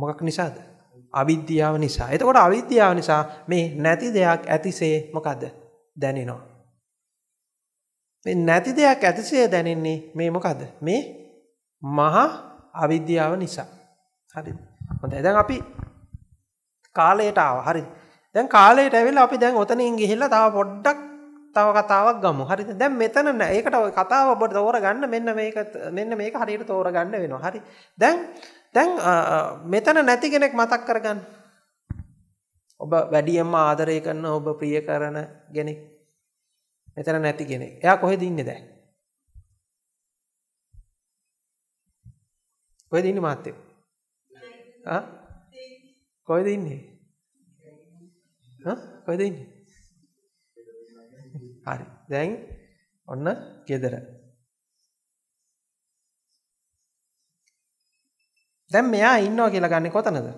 මොකක් නිසාද අවිද්‍යාව නිසා එතකොට අවිද්‍යාව නිසා මේ නැති දෙයක් ඇතිසේ මොකද්ද දැනෙනවා මේ නැති දෙයක් ඇතිසේ දැනෙන්නේ මේ මොකද්ද මේ මහා අවිද්‍යාව නිසා හරිද හොඳයි දැන් අපි කාලයට ආවා හරිද දැන් කාලයට ඇවිල්ලා අපි දැන් ඔතනින් ගිහිල්ලා තව පොඩ්ඩක් තව කතාවක් ගමු. හරිද? දැන් මෙතන නෑ. ඒකට ওই කතාව ඔබට තෝරගන්න මෙන්න මේක මෙන්න මේක හරියට තෝරගන්න වෙනවා. හරි. දැන් දැන් මෙතන නැති කෙනෙක් මතක් කරගන්න. ඔබ වැඩියෙන්ම ආදරය කරන ඔබ ප්‍රිය කරන කෙනෙක්. මෙතන නැති කෙනෙක්. එයා කොහෙද ඉන්නේ දැන්? කොහෙද ඉන්නේ මාත්‍යෝ? ආ? කොහෙද ඉන්නේ? ඈ කොහෙද ඉන්නේ? හරි. දැන් ඔන්න ගෙදර. දැන් මෙයා ඉන්නවා කියලා ගන්න කොතනද?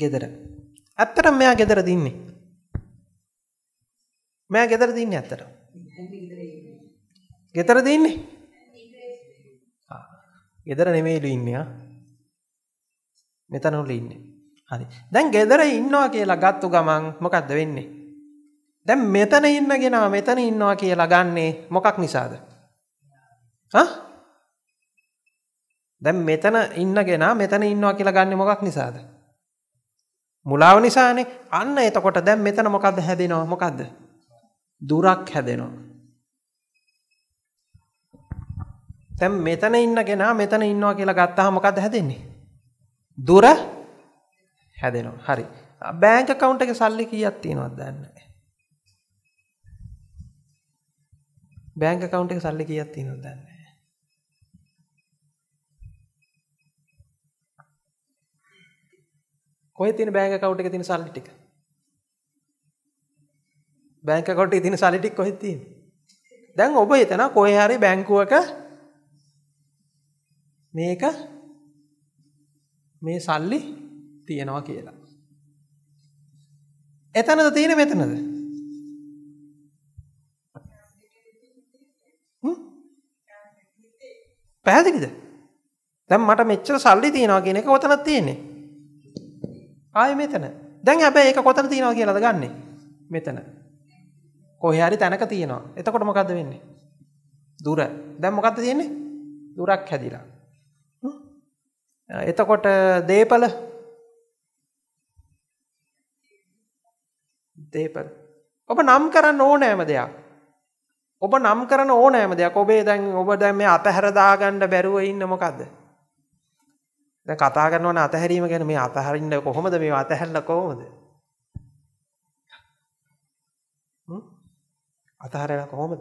ගෙදර. ඇත්තටම මෙයා ගෙදරද ඉන්නේ? මෙයා ගෙදරද ඉන්නේ ඇත්තටම? ගෙදරද ඉන්නේ? ආ. ගෙදර නෙමෙයිලු ඉන්නේ ආ. මෙතනවල ඉන්නේ. හරි. දැන් ගෙදර ඉන්නවා කියලා ගත්තු ගමන් මොකක්ද වෙන්නේ? දැන් මෙතන ඉන්න කෙනා මෙතන ඉන්නවා කියලා ගන්නේ මොකක් නිසාද? හා? දැන් මෙතන ඉන්න කෙනා මෙතන ඉන්නවා කියලා ගන්නේ මොකක් නිසාද? මුලාව නිසානේ. අන්න එතකොට දැන් මෙතන මොකද්ද හැදෙනව? මොකද්ද? දුරක් හැදෙනවා. දැන් මෙතන ඉන්න කෙනා මෙතන ඉන්නවා කියලා ගත්තාම මොකද හැදෙන්නේ? දුර හැදෙනවා හරි බෑංක කවුන්ට එක සල්ලි කියත් තියෙනවත් දන්න බෑංක කවුන්ට එක සල්ලි කියත් තියෙනව දන්න කොයි තින බෑංක කවුන්ට එක තින සල්ලි ටික බෑංක කවුන්ට එක තින සල්ලි ටික කොහෙද තියෙන්නේ දැන් ඔබ හිතන කොහේ හරි බැංකුවක මේක මේ සල්ලි තියෙනවා කියලා. එතනද තියෙන මෙතනද? පැහැදිලිද? දැන් මට මෙච්චර සල්ලි තියනවා කියන එක කොතනද තියෙන්නේ? ආයේ මෙතන. දැන් හැබැයි ඒක කොතන තියනවා කියලාද ගන්නෙ? මෙතන. කොහේ හරි තැනක තියනවා. එතකොට මොකද්ද වෙන්නේ? දුර. දැන් මොකද්ද තියෙන්නේ? දුරක් හැදිලා. එතකොට දේපල දේපල. ඔබ නම් කරන්න ඕනෑම දෙයක්. ඔබ නම් කරන ඕනෑම දෙයක් ඔබේ දැන් ඔබ දැන් මේ අතහැරදාගණ්ඩ බැරුව ඉන්න මොකක්ද. ද කතා කරනවන අතහැරීම ගැන මේ අතහරින්න කොහොමද මේ අතහැල්ල කොහොමද. අතහරලා කොහොමද.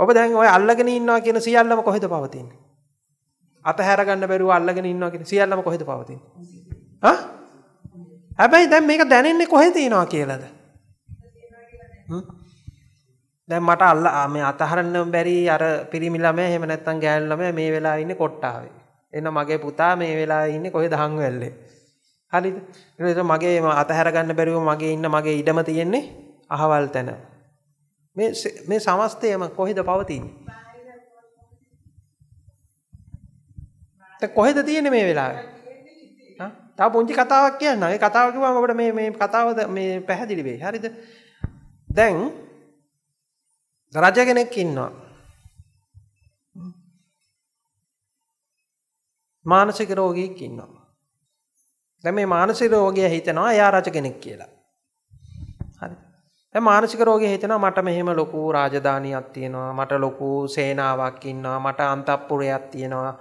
ඔබ දැන් ඔය අල්ලගෙන ඉන්නවා කියන සියල්ලම කොහෙද පවතින්. අතහැරගන්න බැරුව අල්ලගෙන ඉන්නවා කියෙන සියල්ලම කොහෙද පවතින්. හැබැයි දැන් මේක දැනෙන්නේ කොහෙ තියෙනවා කියලාද? දැන් මට අල්ල මේ අතහරන්න බැරි අර පිරිමි ළමයා එහෙම නැත්නම් ගෑනු ළමයා මේ වෙලාවේ ඉන්නේ කොට්ටාවේ. එන්න මගේ පුතා මේ වෙලාවේ ඉන්නේ කොහෙද හංග වෙල්ලේ. හරිද? ඊට මගේ අතහැර ගන්න බැරිව මගේ ඉන්න මගේ ඉඩම තියෙන්නේ අහවල් තැන. මේ මේ සමස්තයම කොහෙද පවතින්නේ? කොහෙද තියෙන්නේ මේ වෙලාවේ? තව පුංචි කතාවක් කියන්න. ඒ කතාව කිව්වම අපිට මේ මේ කතාව මේ පැහැදිලි වෙයි. හරිද? දැන් රජ කෙනෙක් ඉන්නවා. මානසික රෝගියෙක් ඉන්නවා. දැන් මේ මානසික රෝගියා හිතනවා එයා රජ කෙනෙක් කියලා. හරිද? දැන් මානසික රෝගියා හිතනවා මට මෙහෙම ලොකු රාජධානියක් තියෙනවා, මට ලොකු සේනාවක් ඉන්නවා, මට අන්තපුරයක් තියෙනවා,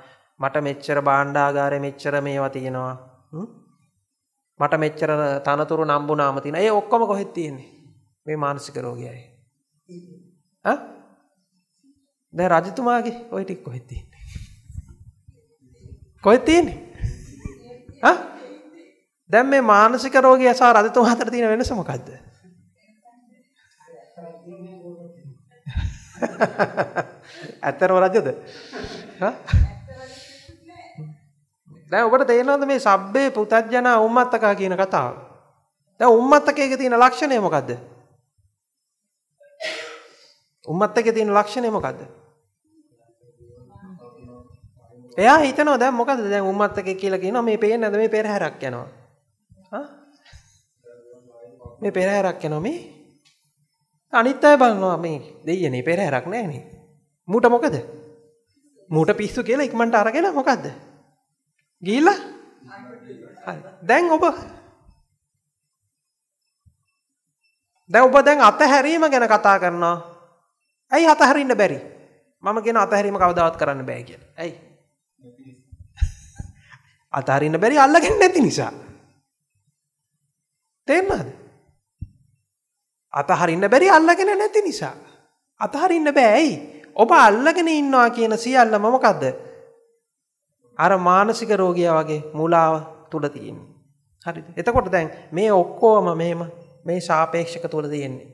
මට මෙච්චර භාණ්ඩාගාරෙ මෙච්චර මේවා තියෙනවා. මට මෙච්චර තනතුරු නම්බු නාමතින ඒ ඔක්කොම කොහෙත් තියෙන්නේ මේ මානසික රෝගයයි දැ රජතුමාගේ ඔය ටික් කොහෙත්ති කොහෙත්තින් දැම් මේ මානසික රෝගය සා රජතුම හතර තියෙන වෙනස මොකක්ද ඇත්තර රජද දැන් ඔබට තේරෙනවද මේ සබ්බේ පුතඥා උම්මත්තකා කියන කතාව? දැන් උම්මත්තකයේ තියෙන ලක්ෂණය මොකද්ද? උම්මත්තකයේ තියෙන ලක්ෂණය මොකද්ද? එයා හිතනවා දැන් මොකද්ද දැන් උම්මත්තකේ කියලා කියනවා මේ පේන්නේ නැද මේ පෙරහැරක් යනවා. හා? මේ පෙරහැරක් යනවා මේ. අනිත් අය බලනවා මේ දෙයියනේ පෙරහැරක් නැහැ නේ. මූට මොකද? මූට පිස්සු කියලා ඉක්මනට අරගෙන මොකද්ද? ගිහිල්ලා හරි. දැන් ඔබ දැන් ඔබ දැන් අතහැරීම ගැන කතා කරනවා. ඇයි අතහරින්න බැරි? මම කියන අතහැරීම කවදාවත් කරන්න බෑ කියලා. ඇයි? අතහරින්න බැරි අල්ලගෙන නැති නිසා. තේරුණාද? අතහරින්න බැරි අල්ලගෙන නැති නිසා. අතහරින්න බෑ ඇයි? ඔබ අල්ලගෙන ඉන්නවා කියන සියල්ලම මොකද්ද? අර මානසික රෝගියා වගේ මූලාව තුල තියෙන්නේ. හරිද? එතකොට දැන් මේ ඔක්කොම මෙහෙම මේ සාපේක්ෂක තුල තියෙන්නේ.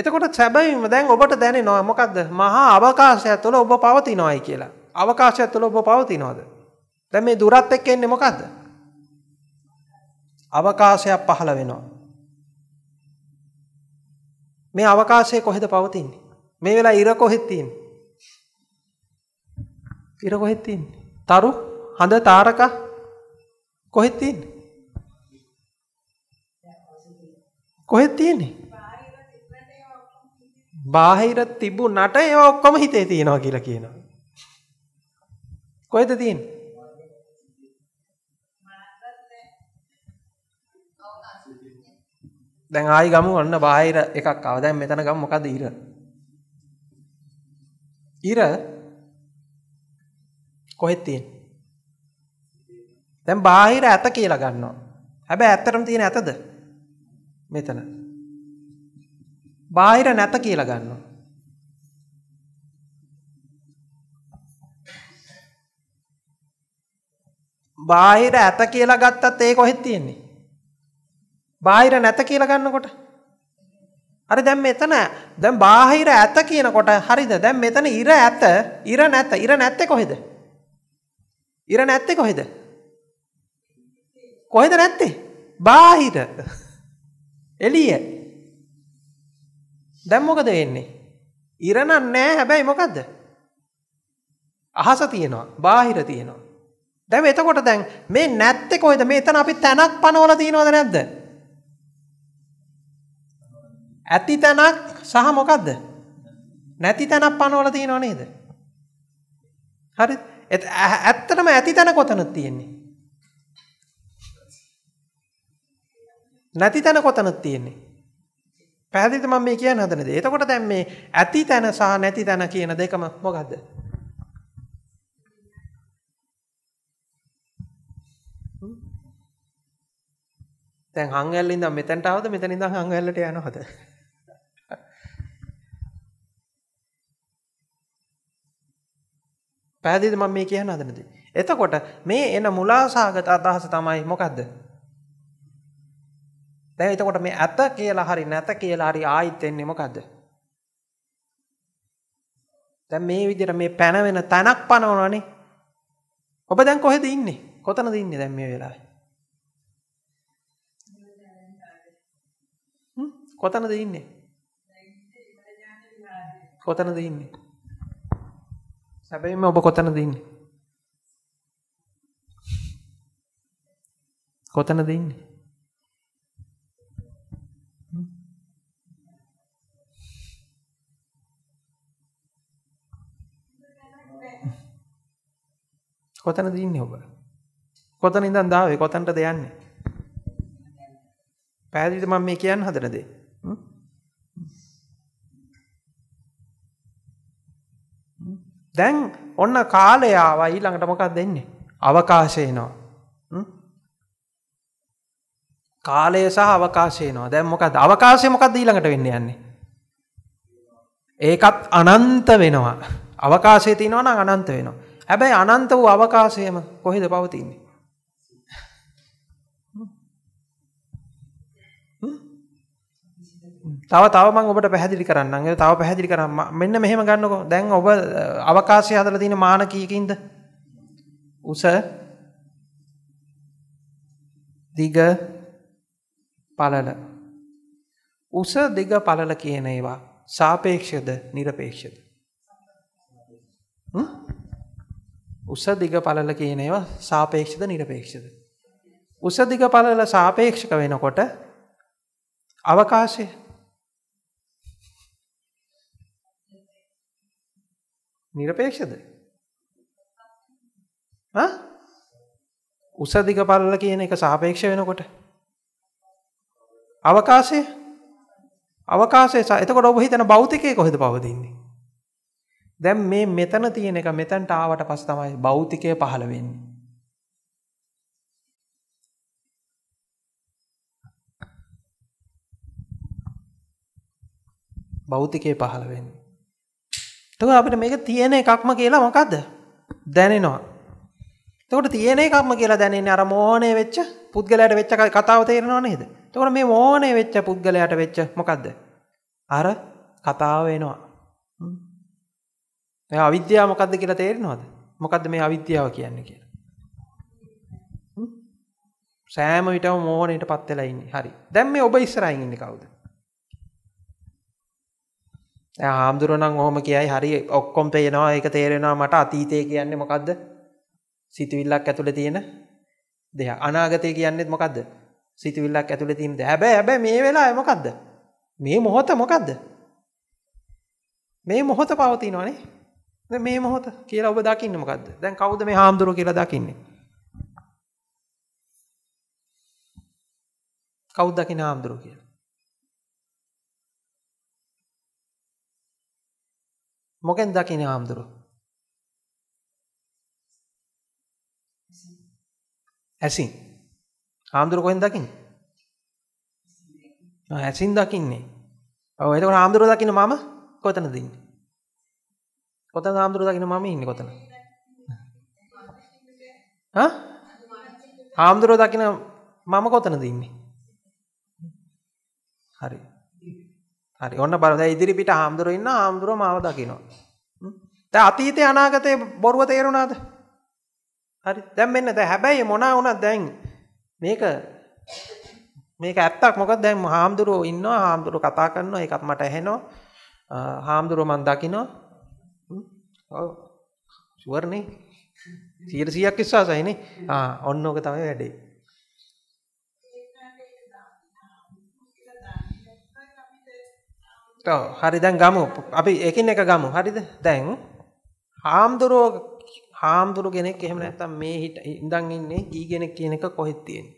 එතකොට සැබවින්ම දැන් ඔබට දැනෙනවා මොකද්ද? මහා අවකාශය තුළ ඔබ පවතිනවායි කියලා. අවකාශය තුළ ඔබ පවතිනවද? දැන් මේ දුරත් එක්ක එන්නේ මොකද්ද? අවකාශයක් පහළ වෙනවා. මේ අවකාශය කොහෙද පවතින්නේ? මේ වෙලාව ඉර කොහෙද තියෙන්නේ? ඉර කොහෙද තින්නේ? තරු, හඳ, තාරක කොහෙද තින්නේ? කොහෙද තින්නේ? බාහිර තිබුණට ඒවා ඔක්කොම හිතේ තියෙනවා කියලා කියනවා. කොහෙද තියෙන්නේ? දැන් ආයි ගමු ඔන්න බාහිර එකක් ආවා. දැන් මෙතන ගමු මොකද්ද ඉර? ඉර කොහෙත්තියෙන් දැම් බාහිර ඇත කියලා ගන්නවා හැබ ඇත්තරම් තියෙන ඇතද මෙතන බාහිර නැත කියලා ගන්නවා බාහිර ඇත කියලා ගත්තත් ඒ කොහෙත් තියෙන්නේ බාහිර නැත කියලා ගන්නකොට හරි දැන් මෙතන දැන් බාහිර ඇත කියනකොට හරිද දැන් මෙතන ඉර ඇත ඉර නැත ඉර නැත්තේ කොහෙද ඉර නැත්තේ කොහෙද? කොහෙද නැත්තේ? බාහිර. එළිය. දැන් මොකද වෙන්නේ? ඉර නෑ හැබැයි මොකද්ද? අහස තියෙනවා, බාහිර තියෙනවා. දැන් එතකොට දැන් මේ නැත්තේ කොහෙද? මේතන අපි තැනක් පනවලා තියෙනවද නැද්ද? ඇති තැනක් සහ මොකද්ද? නැති තැනක් පනවලා තියෙනව නේද? හරිද? ඇත්තටම ඇති තැන කොතනද තියෙන්නේ? නැති තැන කොතනද තියෙන්නේ? පැහැදිලිද මම මේ කියන්න හදන දේ? එතකොට දැන් මේ ඇති තැන සහ නැති තැන කියන දෙකම මොකද්ද? දැන් හංගැල්ල ඉඳන් මෙතනට ආවද මෙතන ඉඳන් හංගැල්ලට යනවද? පැදිද මම මේ කියන අදනද. එතකොට මේ එන මුලාසාගත අදහස තමයි මොකක්ද. දැ එතකොට මේ ඇත කියලා හරි නැත කියලා හරි ආයිත්තෙන්නේ මොකක්ද. දැ මේ විදිර මේ පැනවෙන තැනක් පනවනනේ ඔබ දැන් කොහෙද ඉන්නේ කොතන ඉන්නේ දැම් මේ වෙලා කොතනද ඉන්නේ කොතනද ඉන්නේ සැබවින්ම ඔබ කොතනද ඉන්නේ? කොතනද ඉන්නේ? කොතනද ඉන්නේ ඔබ? කොතන ඉඳන් දාවේ? කොතනටද යන්නේ? පැහැදිලිද මම මේ කියන්න හදන දේ? දැන් ඔන්න කාලයාව ඊළඟට මොකක් දෙන්නේ. අවකාශයනවා. කාලය සහ අවකාශයනවා දැම් මොකද අවකාශය මොකක්ද ඊළඟට වෙන්න යන්නේ. ඒකත් අනන්ත වෙනවා. අවකාශය තිනවන අනන්ත වෙනවා. හැබැයි අනන්ත වූ අවකාශයම කොහෙද පවතින්නේ. තව තවම ඔබට පැහැදිලි කරන්න තව පැහැදිලි කරන්න මෙන්න මෙහෙම ගන්නකෝ දැන් ඔබ අවකාශය හදල තින මානකීකින්ද උස දිග පලල උස දිග පලල කියන ඒවා සාපේක්ෂද නිරපේක්ෂද උස දිග පලල කියන ඒවා සාපේක්ෂද නිරපේක්ෂද. උස දිග පලල සාපේක්ෂක වෙනකොට අවකාශය নিরপেක්ෂද? ආ? උස දිග පළල කියන එක සාපේක්ෂ වෙනකොට අවකාශය අවකාශය එතකොට ඔබ හිතන භෞතිකය කොහෙද පවතින්නේ? දැන් මේ මෙතන තියෙන එක මෙතනට ආවට පස්සේ තමයි භෞතිකය පහළ වෙන්නේ. භෞතිකය පහළ වෙන්නේ. එතකොට අපිට මේක තියෙන එකක්ම කියලා මොකද්ද? දැනෙනවා. එතකොට තියෙන එකක්ම කියලා දැනෙන්නේ අර මෝහණය වෙච්ච පුද්ගලයාට වෙච්ච කතාව තේරෙනව නේද? එතකොට මේ මෝහණය වෙච්ච පුද්ගලයාට වෙච්ච මොකද්ද? අර කතාව වෙනවා. මේ අවිද්‍යාව මොකද්ද කියලා තේරෙනවද? මොකද්ද මේ අවිද්‍යාව කියන්නේ කියලා? සෑම විටම මෝහණයටපත් වෙලා ඉන්නේ. හරි. දැන් මේ ඔබ ඉස්සරහින් ඉන්නේ කවුද? හාමුදුරුවනම් ඔහොම කියයි හරි ඔක්කොම් පේනවා ඒක තේරෙනවා මට අතීතය කියන්නේ මොකක්ද සිතුවිල්ලක් ඇතුළ තියෙන දෙහ අනාගතය කියන්නෙත් මොකක්ද සිතුවිල්ලක් ඇතුළ තිීන්ද හැබැ හැබැ මේ වෙලා මොකක්ද මේ මොහොත මොකක්ද මේ මොහොත පවති නොනේ මේ මොහොත කියලා ඔබ දකින්න මොකක්ද දැන් කවුද මේ හාමුදුරුව කියලා දකින්නේ කෞද්දකින හාමුදුරුව කියලා මොකෙන් දකින හාමුදුරු ඇසින් හාමුදුරු කොහෙන් දකින්න ඇසින් දකින්නේ ඔව් එතකොට හාමුදුරු දකින්න මම කොතනද ඉන්නේ කොතනද හාමුදුරු දකින්න මම ඉන්නේ කොතන හා හාමුදුරු දකින්න මම කොතනද ඉන්නේ හරි හරි ඔන්න බලද ඉදිරි පිට හාමුදුරුව ඉන්න හාමුදුරුව මාව දකිනවා. දැන් අතීතේ අනාගතේ බොරුව තේරුණාද? හරි. දැන් මෙන්න දැන් හැබැයි මොනා වුණත් දැන් මේක මේක ඇත්තක් මොකද දැන් හාමුදුරුව ඉන්නවා හාමුදුරුව කතා කරනවා ඒකත් මට ඇහෙනවා. හාමුදුරුව මන් දකිනවා. ඔව්. ෂුවර්නේ. 100ක් විශ්වාසයිනේ. ආ ඔන්න ඕක තමයි වැඩේ. හරි දැන් ගමු. අපි එකින් එක ගමු. හරිද? දැන් හාම්දුරෝ හාම්දුරු කෙනෙක් එහෙම නැත්තම් මේ හිට ඉඳන් ඉන්නේ ගී කෙනෙක් කියන එක කොහෙද තියෙන්නේ?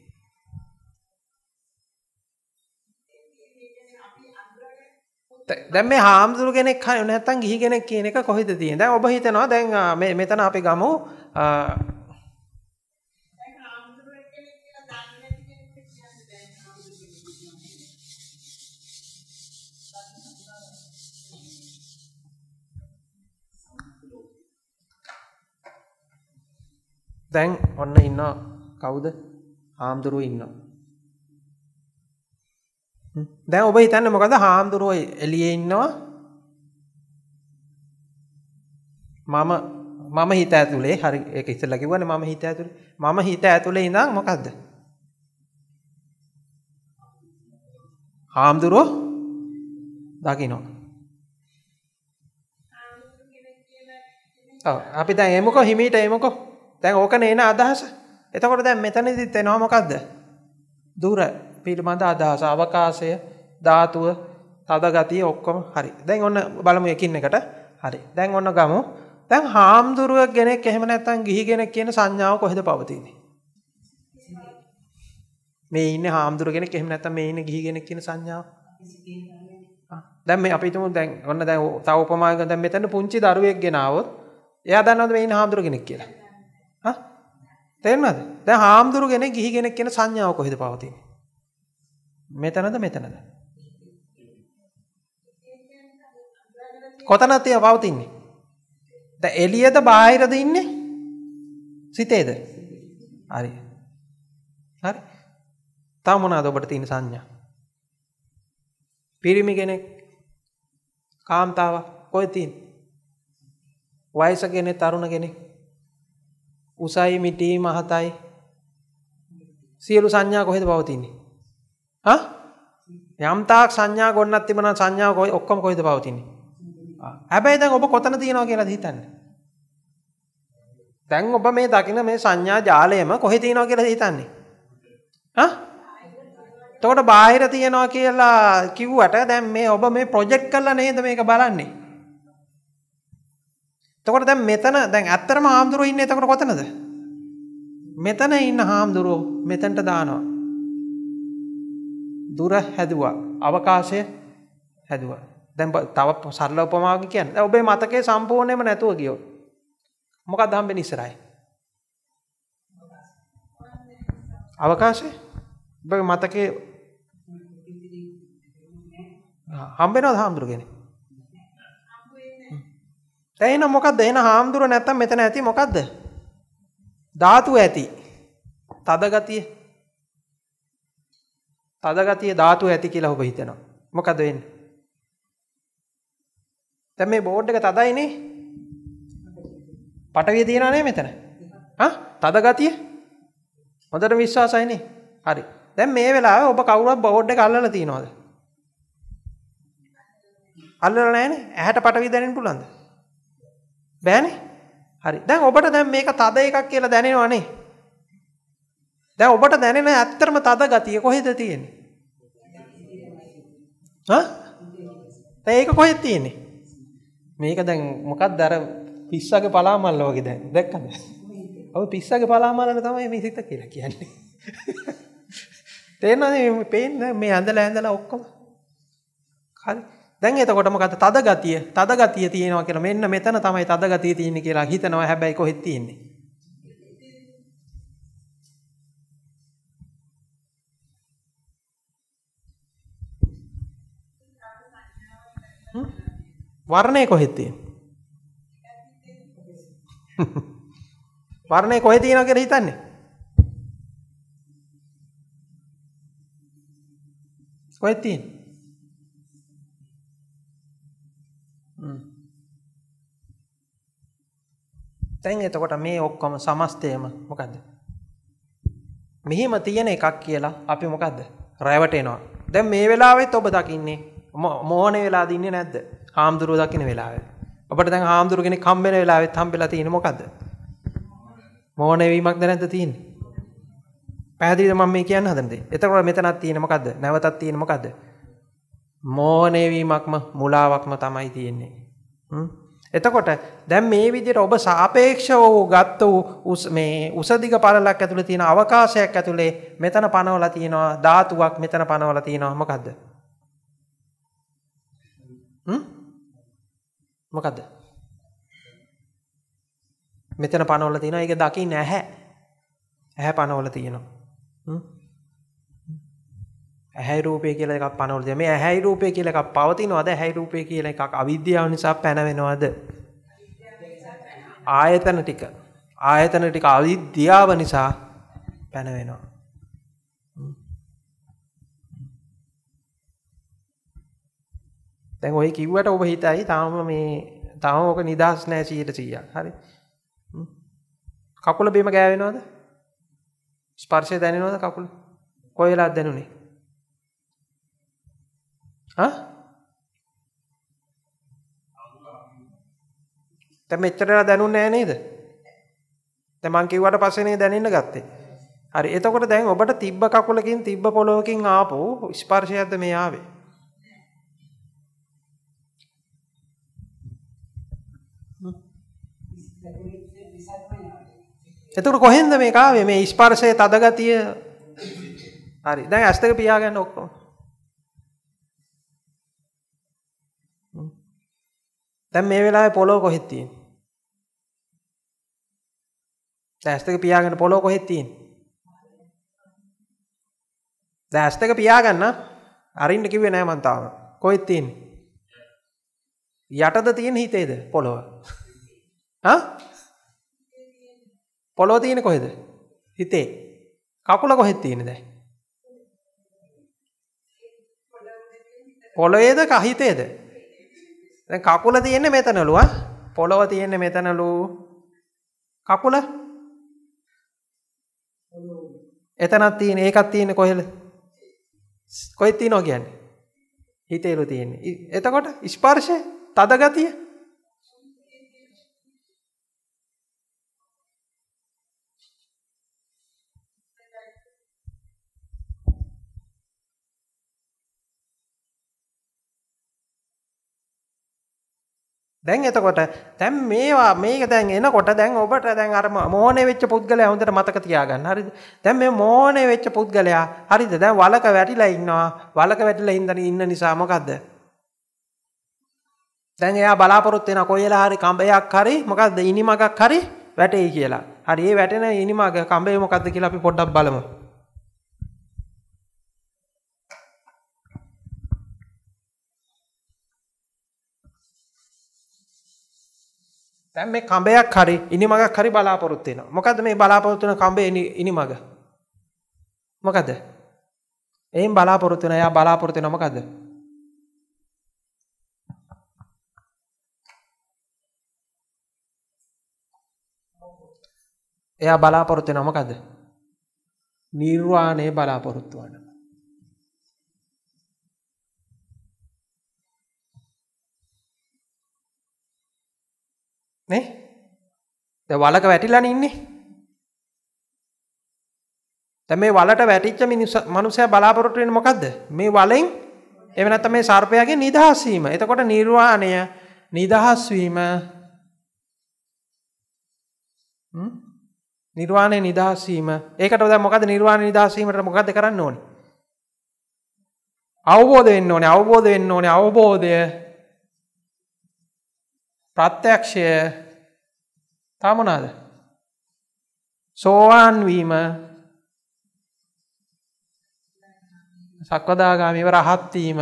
දැන් මේ හාමුදුරු කෙනෙක් හරි නැත්තම් ගිහි කෙනෙක් කියන එක කොහෙද තියෙන්නේ? දැන් ඔබ හිතනවා දැන් මේ මෙතන අපි ගමු දැන් ඔන්න ඉන්න කවුද හාමුදුරුව ඉන්න දැ ඔබ හිතන්න මොකද හාමුදුරුව එලිය ඉන්නවා මම මම හිත ඇතුළේ හරි එක ඉස්සල්ලකිවන මම හිත ඇතුළ මම හිත ඇතුළේ ඉඳම් මොකක්ද හාමුදුරුවෝ දකිනෝ අපි දැන් එමකො හිමීට එමකෝ දැන් ඕක නේන අදහස. එතකොට දැන් මෙතනදිත් එනවා මොකද්ද? දුර පිළිබඳ අදහස, අවකාශය, ධාතුව, තද ගතිය ඔක්කොම හරි. දැන් ඔන්න බලමු එකින් එකට. හරි. දැන් ඔන්න ගමු. දැන් හාමුදුරුවක් කෙනෙක් එහෙම නැත්නම් ගිහි කෙනෙක් කියන සංඥාව කොහෙද පවතින්නේ? මේ ඉන්නේ හාමුදුරුව කෙනෙක් එහෙම නැත්නම් මේ ඉන්නේ ගිහි කෙනෙක් කියන සංඥාව. දැන් මේ අපි හිතමු දැන් ඔන්න දැන් තව උපමාවක් දැන් මෙතන පුංචි දරුවෙක් ගෙනාවොත් එයා දන්නවද මේ ඉන්නේ හාමුදුරුව කෙනෙක් කියලා? තේරෙනවද? දැන් හාමුදුරු කෙනෙක් ගිහි කෙනෙක් කියන සංඥාව කොහෙද පවතින්නේ? මෙතනද මෙතනද? කොතනද තිය පවතින්නේ? දැන් එළියද බාහිරද ඉන්නේ? සිතේද? හරි. හරි. තව මොනවාද ඔබට තියෙන සංඥා? පිරිමි කෙනෙක් කාන්තාව කොහෙද තියෙන්නේ? වයස කෙනෙක් තරුණ කෙනෙක් උසයි මිටි මහතයි සියලු සංඥා කොහෙද පවතින්නේ? හා? යම්තාක් සංඥා ගොන්නක් තිබුණා සංඥා කොයි ඔක්කොම කොහෙද පවතින්නේ? හැබැයි දැන් ඔබ කොතන තියනවා කියලාද හිතන්නේ? දැන් ඔබ මේ දකින මේ සංඥා ජාලයම කොහෙ තියනවා කියලාද හිතන්නේ? හා? එතකොට බාහිර තියනවා කියලා කිව්වට දැන් මේ ඔබ මේ ප්‍රොජෙක්ට් කරලා නේද මේක බලන්නේ? තකොට දැ මෙතන දැන් ඇත්තරම හාමුදුරුව ඉන්න එතකට කොතනද මෙතන ඉන්න හාමුදුරුව මෙතැන්ට දානවා දුර හැදවා අවකාශය හැදුව දැම් තව සරල උපමාග කියන්න ඔබේ මතකේ සම්පූර්ණයම නැතුව ගියෝ මොකක් දම්බෙ නිසරයි අවකාශය බ මතකේ හම්බෙනෝ හාමුදුරුගෙන දැන් මොකක්ද එන හාමුදුර නැත්තම් මෙතන ඇති මොකක්ද? ධාතු ඇති. තද ගතිය. තද ගතිය ධාතු ඇති කියලා ඔබ හිතනවා. මොකද වෙන්නේ? දැන් මේ බෝඩ් එක තදයිනේ. පටවිය තියනා නේ මෙතන. හා? තද ගතිය. හොඳට විශ්වාසයිනේ. හරි. දැන් මේ වෙලාවේ ඔබ කවුරුත් බෝඩ් එක අල්ලලා තියනවද? අල්ලලා නැහනේ. ඇහැට පටවිය දැනෙන්න පුළුවන්ද? බෑනේ හරි දැන් ඔබට දැන් මේක තද එකක් කියලා දැනෙනවනේ දැන් ඔබට දැනෙන ඇත්තටම තද ගතිය කොහෙද තියෙන්නේ හා දැන් ඒක කොහෙද තියෙන්නේ මේක දැන් මොකක්ද අර පිස්සගේ පලාමල්ල වගේ දැන් දැක්කද ඔව් පිස්සගේ පලාමල්ලන තමයි මේ සිත කියලා කියන්නේ [laughs] තේරෙනවද මේ පේන්නේ මේ ඇඳලා ඇඳලා ඔක්කොම හරි දැන් එතකොට මොකද තද ගතිය තද ගතිය තියෙනවා කියලා මෙන්න මෙතන තමයි තද ගතිය තියෙන්නේ කියලා හිතනවා හැබැයි කොහෙද තියෙන්නේ වර්ණය කොහෙද තියෙන්නේ වර්ණය කොහෙද තියෙනවා කියලා හිතන්නේ කොහෙද තියෙන්නේ තැන් එතකොට මේ ඔක්කොම සමස්තයම මොකක්ද. මෙහිම තියෙන එකක් කියලා අපි මොකක්ද රැවටේනවා. දැ මේ වෙලාවෙත් ඔබ දකින්නේ මෝන වෙලා දින්න නැද්ද හාමුදුරුව දකින වෙලාව. ඔබට දැන් හාමුදුරුගෙන කම්බෙන වෙලාවෙත් හම්බෙලා තියෙන මොකක්ද. මෝනවීමක් දැනැද තින්. පැදිල ම මේ කියන්න හදද එතකොට මෙතනත් තියෙනමකක්ද නැවතත් තියෙනමකක්ද. මෝනවීමක්ම මුලාවක්ම තමයි තියෙන්නේ. එතකොට දැන් මේ විදිහට ඔබ සාපේක්ෂව වූ ගත්ත වූ මේ උසදිග පළලක් ඇතුළේ තියෙන අවකාශයක් ඇතුළේ මෙතන පනවලා තියෙනවා ධාතුවක් මෙතන පනවලා තියෙනවා මොකද්ද? හ්ම්? මොකද්ද? මෙතන පනවලා තියෙනවා ඒක දකින්නේ නැහැ. ඇහැ පනවලා තියෙනවා. හ්ම්? ඇහැයි රූපය කියල එකක් පනවලද මේ ඇහැයි රූපය කියල එකක් පවතිනවාද හැයි රූපය කියල එකක් අවිද්‍යාව නිසා පැනවෙනවාද ආයතන ටික ආයතන ටික අවිද්‍යාව නිසා පැනවෙනවා දැන් ඔය කිව්වට ඔබ හිතයි තාම මේ තාම ඕක නිදහස් නෑ 100%ක් හරි කකුල බිම ගෑවෙනවද ස්පර්ශය දැනෙනවද කකුල කොයි වෙලාවද දැනුනේ දැන් මෙච්චරලා දැනුන්නේ නැහැ නේද? දැන් මං කිව්වට පස්සේනේ දැනෙන්න ගත්තේ. හරි. එතකොට දැන් ඔබට තිබ්බ කකුලකින් තිබ්බ පොළොවකින් ආපු ස්පර්ශයක්ද මේ ආවේ? එතකොට කොහෙන්ද මේක ආවේ? මේ ස්පර්ශයේ තදගතිය. හරි. දැන් ඇස් දෙක පියාගන්න ඔක්කොම. දැන් මේ වෙලාවේ පොළොව කොහෙද තියෙන්නේ? දැන් ඇස් දෙක පියාගෙන පොළොව කොහෙද තියෙන්නේ? දැන් ඇස් දෙක පියාගන්න අරින්න කිව්වේ නෑ මං තාම. කොහෙද තියෙන්නේ? යටද තියෙන හිතේද පොළොව? හා? පොළොව තියෙන්නේ කොහෙද? හිතේ. කකුල කොහෙද තියෙන්නේ දැන්? පොළොවේද කහිතේද? දැන් කකුල තියෙන්නේ මෙතනලු ආ. පොළව තියෙන්නේ මෙතනලු. කකුල එතනක් තියෙන ඒකක් තියෙන්නේ කොහෙද? කොහෙද තියෙනව කියන්නේ? හිතේලු තියෙන්නේ. එතකොට ස්පර්ශය, තද ගතිය දැන් එතකොට දැන් මේවා මේක දැන් එනකොට දැන් ඔබට දැන් අර මෝහණය වෙච්ච පුද්ගලයා හොඳට මතක තියාගන්න. හරිද? දැන් මේ මෝහණය වෙච්ච පුද්ගලයා හරිද? දැන් වලක වැටිලා ඉන්නවා. වලක වැටිලා ඉඳන් ඉන්න නිසා මොකද්ද? දැන් එයා බලාපොරොත්තු වෙන කොයිලා හරි කඹයක් හරි මොකද්ද? ඉනිමගක් හරි වැටෙයි කියලා. හරි, ඒ වැටෙන ඉනිමග කඹේ මොකද්ද කියලා අපි පොඩ්ඩක් බලමු. දැන් මේ කඹයක් හරි ඉනිමගක් හරි බලාපොරොත්තු වෙනවා. මොකද්ද මේ බලාපොරොත්තු වෙන කඹේ ඉනිමග? මොකද්ද? එහෙන් බලාපොරොත්තු වෙන එයා බලාපොරොත්තු වෙන මොකද්ද? එයා බලාපොරොත්තු වෙන මොකද්ද? නිර්වාණය බලාපොරොත්තු වෙනවා. නේ ද වලක වැටිලන ඉන්නේ දැන් මේ වලට වැටිච්ච මිනිස් මනුස්සයා බලාපොරොත්තු වෙන්නේ මොකද්ද මේ වලෙන් එව නැත්නම් මේ සර්පයාගේ නිදහස් වීම එතකොට නිර්වාණය නිදහස් වීම නිර්වාණය නිදහස් වීම ඒකට දැන් මොකද නිර්වාණය නිදහස් වීමට මොකද කරන්න ඕනේ අවබෝධ වෙන්න ඕනේ අවබෝධ වෙන්න ඕනේ අවබෝධය ප්‍රත්‍යක්ෂය තමනාද සෝවාන්වීම සක්වදාගාමිව රහත්වීම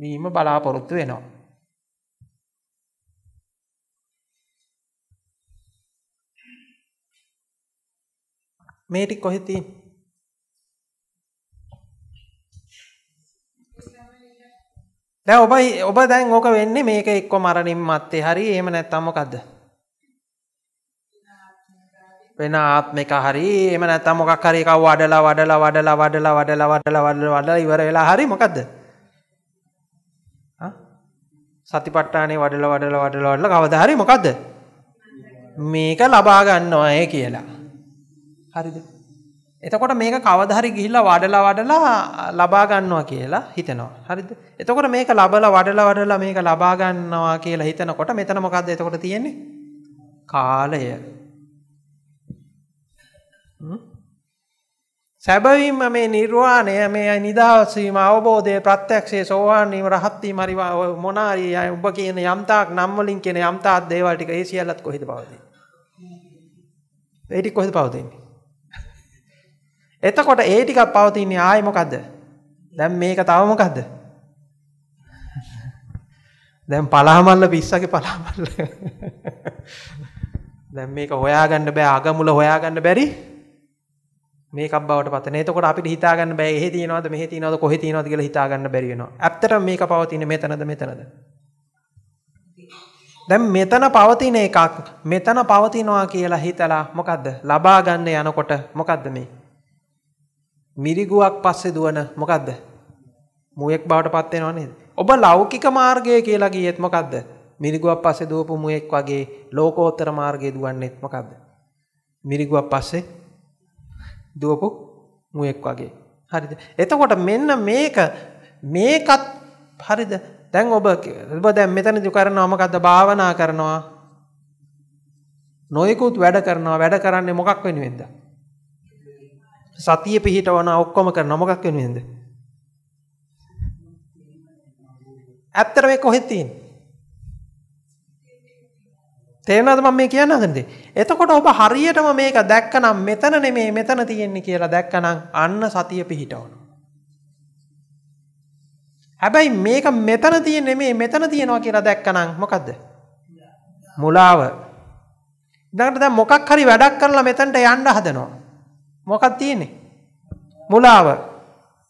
වීම බලාපොරොත්තු වෙනවා. මේටි කොහෙතිී දැන් ඔබයි ඔබ දැන් ඕක වෙන්නේ මේක එක්ක මරණින් මත්තේ හරි එහෙම නැත්නම් මොකද්ද වෙන ආත්මික හරි එහෙම නැත්නම් මොකක් හරි එකක් වඩලා වඩලා වඩලා වඩලා වඩලා වඩලා වඩලා වඩලා ඉවර වෙලා හරි මොකද්ද සතිපට්ඨානේ වඩලා වඩලා වඩලා වඩලා කවදා හරි මොකද්ද මේක ලබා ගන්නවා කියලා හරිද එතකොට මේක කවදහරි ගිහිල්ලා වඩලා වඩලා ලබාගන්නවා කියලා හිතනවා. හරිද එතකොට මේක ලබල වඩල වඩලා මේක ලබාගන්නවා කියලා හිතනකොට මෙතන මොකක්ද එතකොට තියෙන්නේ කාලය. සැබවින්ම මේ නිර්වාණය මේ නිදහස්වීම අවබෝධය ප්‍රත්‍යක්ෂේ සෝවාන්නීම රහත්වී මරි මොනාරී අය උඹ කියන යම්තාක් නම්වලින් කියෙන යම්තාත් දේවල්ටික ඒ සියල්ලත් කොහෙද පවතිී. ඒටි කොහෙද පවතින්නේ. එතකොට ඒ ටිකක් පවතින්නේ ආයෙ මොකද්ද? දැන් මේක තව මොකද්ද? දැන් පලාමල්ල පිස්සගේ පලාමල්ල. දැන් මේක හොයාගන්න බෑ අගමුල හොයාගන්න බැරි මේකක් බවට පත් වෙනවා. එතකොට අපිට හිතාගන්න බෑ එහෙ තියනවද මෙහෙ තියනවද කොහෙ තියනවද කියලා හිතාගන්න බැරි වෙනවා. ඇත්තටම මේක පවතින්නේ මෙතනද මෙතනද? දැන් මෙතන පවතින එකක් මෙතන පවතිනවා කියලා හිතලා මොකද්ද? ලබා ගන්න යනකොට මොකද්ද මේ? මිරිගුවක් පස්සේ දුවන මොකක්ද මුවෙක් බවට පත්වෙනවා නේද ඔබ ලෞකික මාර්ගය කියලා ගියෙත් මොකක්ද මිරිගුවක් පස්සේ දුවපු මුවෙක් වගේ ලෝකෝත්තර මාර්ගය දුවන්නෙත් මොකක්ද මිරිගුවක් පස්සේ දුවපු මුවෙක් වගේ හරිද එතකොට මෙන්න මේක මේකත් හරිද දැන් ඔබ ඔබ දැන් මෙතනදි කරනවා මොකද්ද භාවනා කරනවා නොයෙකුත් වැඩ කරනවා වැඩ කරන්නේ මොකක් වෙනුවෙන්ද සතිය පිහිටවන ඔක්කොම කරන මොකක් වෙනුවෙන්ද? ඇත්තට මේ කොහෙද තියෙන්නේ? තේරෙනවද මම මේ කියන්න හදන්නේ? එතකොට ඔබ හරියටම මේක දැක්කනම් මෙතන නෙමේ මෙතන තියෙන්නේ කියලා දැක්කනම් අන්න සතිය පිහිටවනවා. හැබැයි මේක මෙතන තියෙන්නේ නෙමේ මෙතන තියෙනවා කියලා දැක්කනම් මොකද්ද? මුලාව. ඊළඟට දැන් මොකක් හරි වැඩක් කරලා මෙතනට යන්න හදනවා. මොකක් තියෙන්නේ මුලාව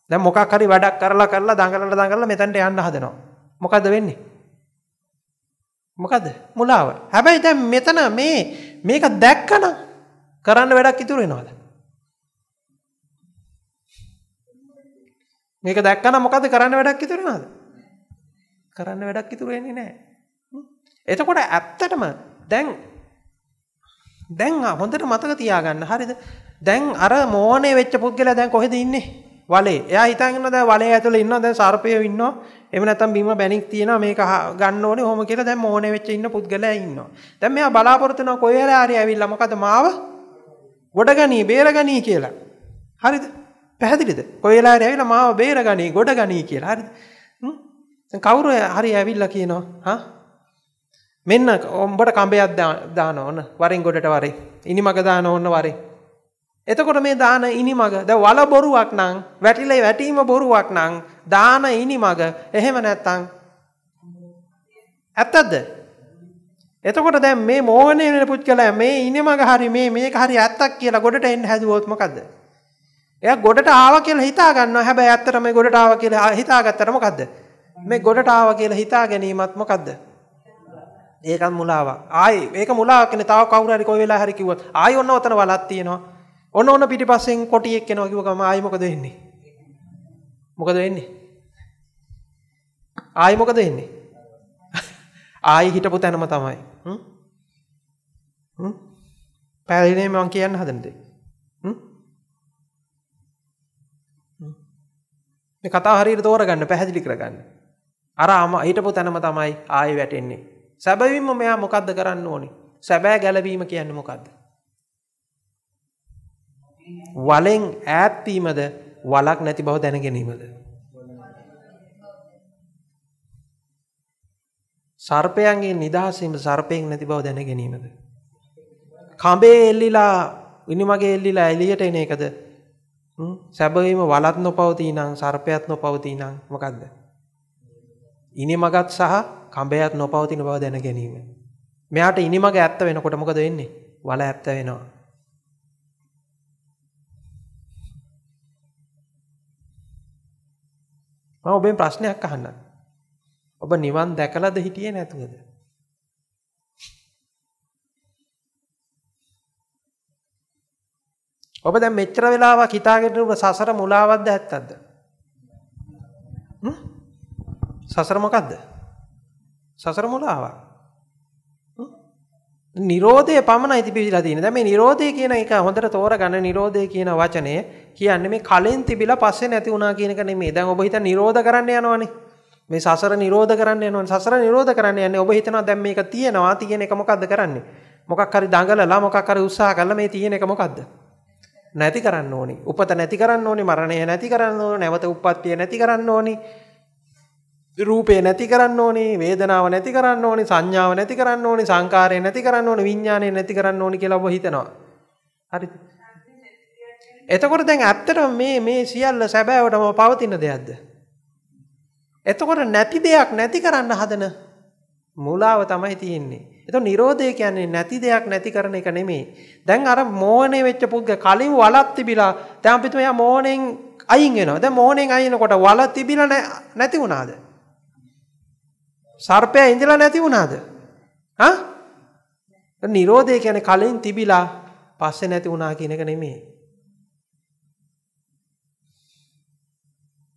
දැන් මොකක් හරි වැඩක් කරලා කරලා දඟලලා දඟලලා මෙතනට යන්න හදනවා මොකද වෙන්නේ මොකද මුලාව හැබැයි දැන් මෙතන මේ මේක දැක්කනම් කරන්න වැඩක් ඉතුරු වෙනවද මේක දැක්කනම් මොකද කරන්න වැඩක් ඉතුරු වෙනවද කරන්න වැඩක් ඉතුරු වෙන්නේ නැහැ එතකොට ඇත්තටම දැන් දැන් හොඳට මතක තියාගන්න හරිද දැන් අර මෝනේ වෙච්ච පුද්ගලයා දැන් කොහෙද ඉන්නේ? වලේ. එයා හිතන් ඉන්නවා දැන් වලේ ඇතුලේ ඉන්නවා දැන් සර්පයෝ ඉන්නවා. එහෙම නැත්නම් බිම බැනික් තියෙනවා මේක ගන්න ඕනේ ඔහොම කියලා දැන් මෝනේ වෙච්ච ඉන්න පුද්ගලයා ඉන්නවා. දැන් මෙයා බලාපොරොත්තු වෙනවා කොයි වෙලාවරි හරි ඇවිල්ලා මොකද මාව ගොඩගනී බේරගනී කියලා. හරිද? පැහැදිලිද? කොයි වෙලාවරි ඇවිල්ලා මාව බේරගනී ගොඩගනී කියලා. හරිද? දැන් කවුරු හරි ඇවිල්ලා කියනවා හා මෙන්න ඔඹට කඹයක් දාන ඕන වරින් ගොඩට වරින් ඉනිමක දාන ඕන වරින් එතකොට මේ දාන ඉනිමග ද වල බොරුවක් නම් වැටිලේ වැටීම බොරුවක් නම් දාන ඉනිමග එහෙම නැත්තම් ඇත්තද එතකොට දැන් මේ මෝහණය වෙන පුද්ගලයා මේ ඉනිමග හරි මේ මේක හරි ඇත්තක් කියලා ගොඩට එන්න හැදුවොත් මොකද එයා ගොඩට ආවා කියලා හිතා ගන්නවා හැබැයි ඇත්තට මේ ගොඩට ආවා කියලා හිතාගත්තට මොකද්ද මේ ගොඩට ආවා කියලා හිතා ගැනීමත් මොකද්ද ඒකත් මුලාවක් ආයි ඒක මුලාවක් නේ තව කවුරු හරි කොයි වෙලාව හරි කිව්වොත් ආයි ඔන්න ඔතන වලක් තියෙනවා ඔන්න ඔන්න පිටිපස්සෙන් කොටියෙක් එනවා කිව්ව ගම ආයි මොකද වෙන්නේ? මොකද වෙන්නේ? ආයි මොකද වෙන්නේ? ආයි හිටපු තැනම තමයි. හ්ම්? හ්ම්? පැහැදිලිනේ මම කියන්න හදන දේ. හ්ම්? මේ කතාව හරියට තෝරගන්න පැහැදිලි කරගන්න. අර ආම හිටපු තැනම තමයි ආයි වැටෙන්නේ. සැබවින්ම මෙයා මොකද්ද කරන්න ඕනේ? සැබෑ ගැලවීම කියන්නේ මොකද්ද? වලෙන් ඈත්වීමද වලක් නැති බව දැනගැනීමද. සර්පයන්ගේ නිදහසීම සර්පයෙන් නැති බව දැනගැනීමද. කඹේ එල්ලිලා ඉනිමගේ එල්ලිලා එලියට එන එකද සැබවීම වලත් නොපවතිී නං සර්පයත් නොපවතිී නං මකක්ද. ඉනි මගත් සහ කඹයත් නොපවතින බව දැන ගැනීම. මෙයාට ඉනිමග ඇත්ත වෙනකොට මොකද වෙන්නේ වල ඇත්ත වෙනවා. මම ඔබෙන් ප්‍රශ්නයක් අහන්නම්. ඔබ නිවන් දැකලාද හිටියේ නැතුවද? ඔබ දැන් මෙච්චර වෙලාවක් හිතාගෙන ඉන්න සසර මුලාවක්ද ඇත්තක්ද? සසර මොකද්ද? සසර මුලාවක්. නිරෝධය පමණයි තිබිලා තියෙන්නේ. දැන් මේ නිරෝධය කියන එක හොඳට තෝරගන්න නිරෝධය කියන වචනේ කියන්නේ මේ කලින් තිබිලා පස්සේ නැති වුණා කියන එක නෙමෙයි. දැන් ඔබ හිතන නිරෝධ කරන්න යනවනේ. මේ සසර නිරෝධ කරන්න යනවනේ. සසර නිරෝධ කරන්න යන්නේ ඔබ හිතනවා දැන් මේක තියෙනවා. තියෙන එක මොකද්ද කරන්නේ? මොකක් හරි දඟලලා මොකක් හරි උත්සාහ කරලා මේ තියෙන එක මොකද්ද? නැති කරන්න ඕනේ. උපත නැති කරන්න ඕනේ. මරණය නැති කරන්න ඕනේ. නැවත උප්පත්තිය නැති කරන්න ඕනේ. රූපේ නැති කරන්න ඕනේ වේදනාව නැති කරන්න ඕනේ සංඥාව නැති කරන්න ඕනේ සංකාරය නැති කරන්න ඕනේ විඥානය නැති කරන්න ඕනේ කියලා ඔබ හිතනවා හරිද එතකොට දැන් ඇත්තටම මේ මේ සියල්ල සැබෑවටම පවතින දෙයක්ද? එතකොට නැති දෙයක් නැති කරන්න හදන මූලාව තමයි තියෙන්නේ. එතකොට Nirodha කියන්නේ නැති දෙයක් නැති කරන එක නෙමෙයි. දැන් අර මෝහණේ වෙච්ච පුද්ග කලින් වලක් තිබිලා දැන් අපිට මෙයා මෝහණෙන් අයින් වෙනවා. දැන් මෝහණෙන් අයින්කොට වල තිබිලා නැති වුණාද? සර්පයා ඉඳලා නැති වුණාද? හා? Nirodha කියන්නේ කලින් තිබිලා පස්සේ නැති වුණා කියන එක නෙමෙයි.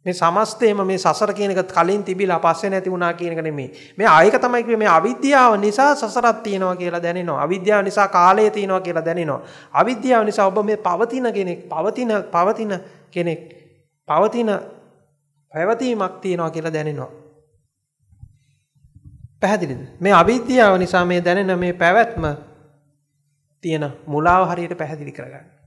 මේ සමස්තේම මේ සසර කියන එක කලින් තිබිලා පස්සේ නැති වුණා කියන එක නෙමෙයි. මේ ආයක තමයි කිව්වේ මේ අවිද්‍යාව නිසා සසරක් තියෙනවා කියලා දැනෙනවා. අවිද්‍යාව නිසා කාලය තියෙනවා කියලා දැනෙනවා. අවිද්‍යාව නිසා ඔබ මේ පවතින කෙනෙක්, පවතින පවතින කෙනෙක්, පවතින පැවතීමක් තියෙනවා කියලා දැනෙනවා. පැහැදිලිද? මේ අවිද්‍යාව නිසා මේ දැනෙන මේ පැවැත්ම තියෙන මුලාව හරියට පැහැදිලි කරගන්න.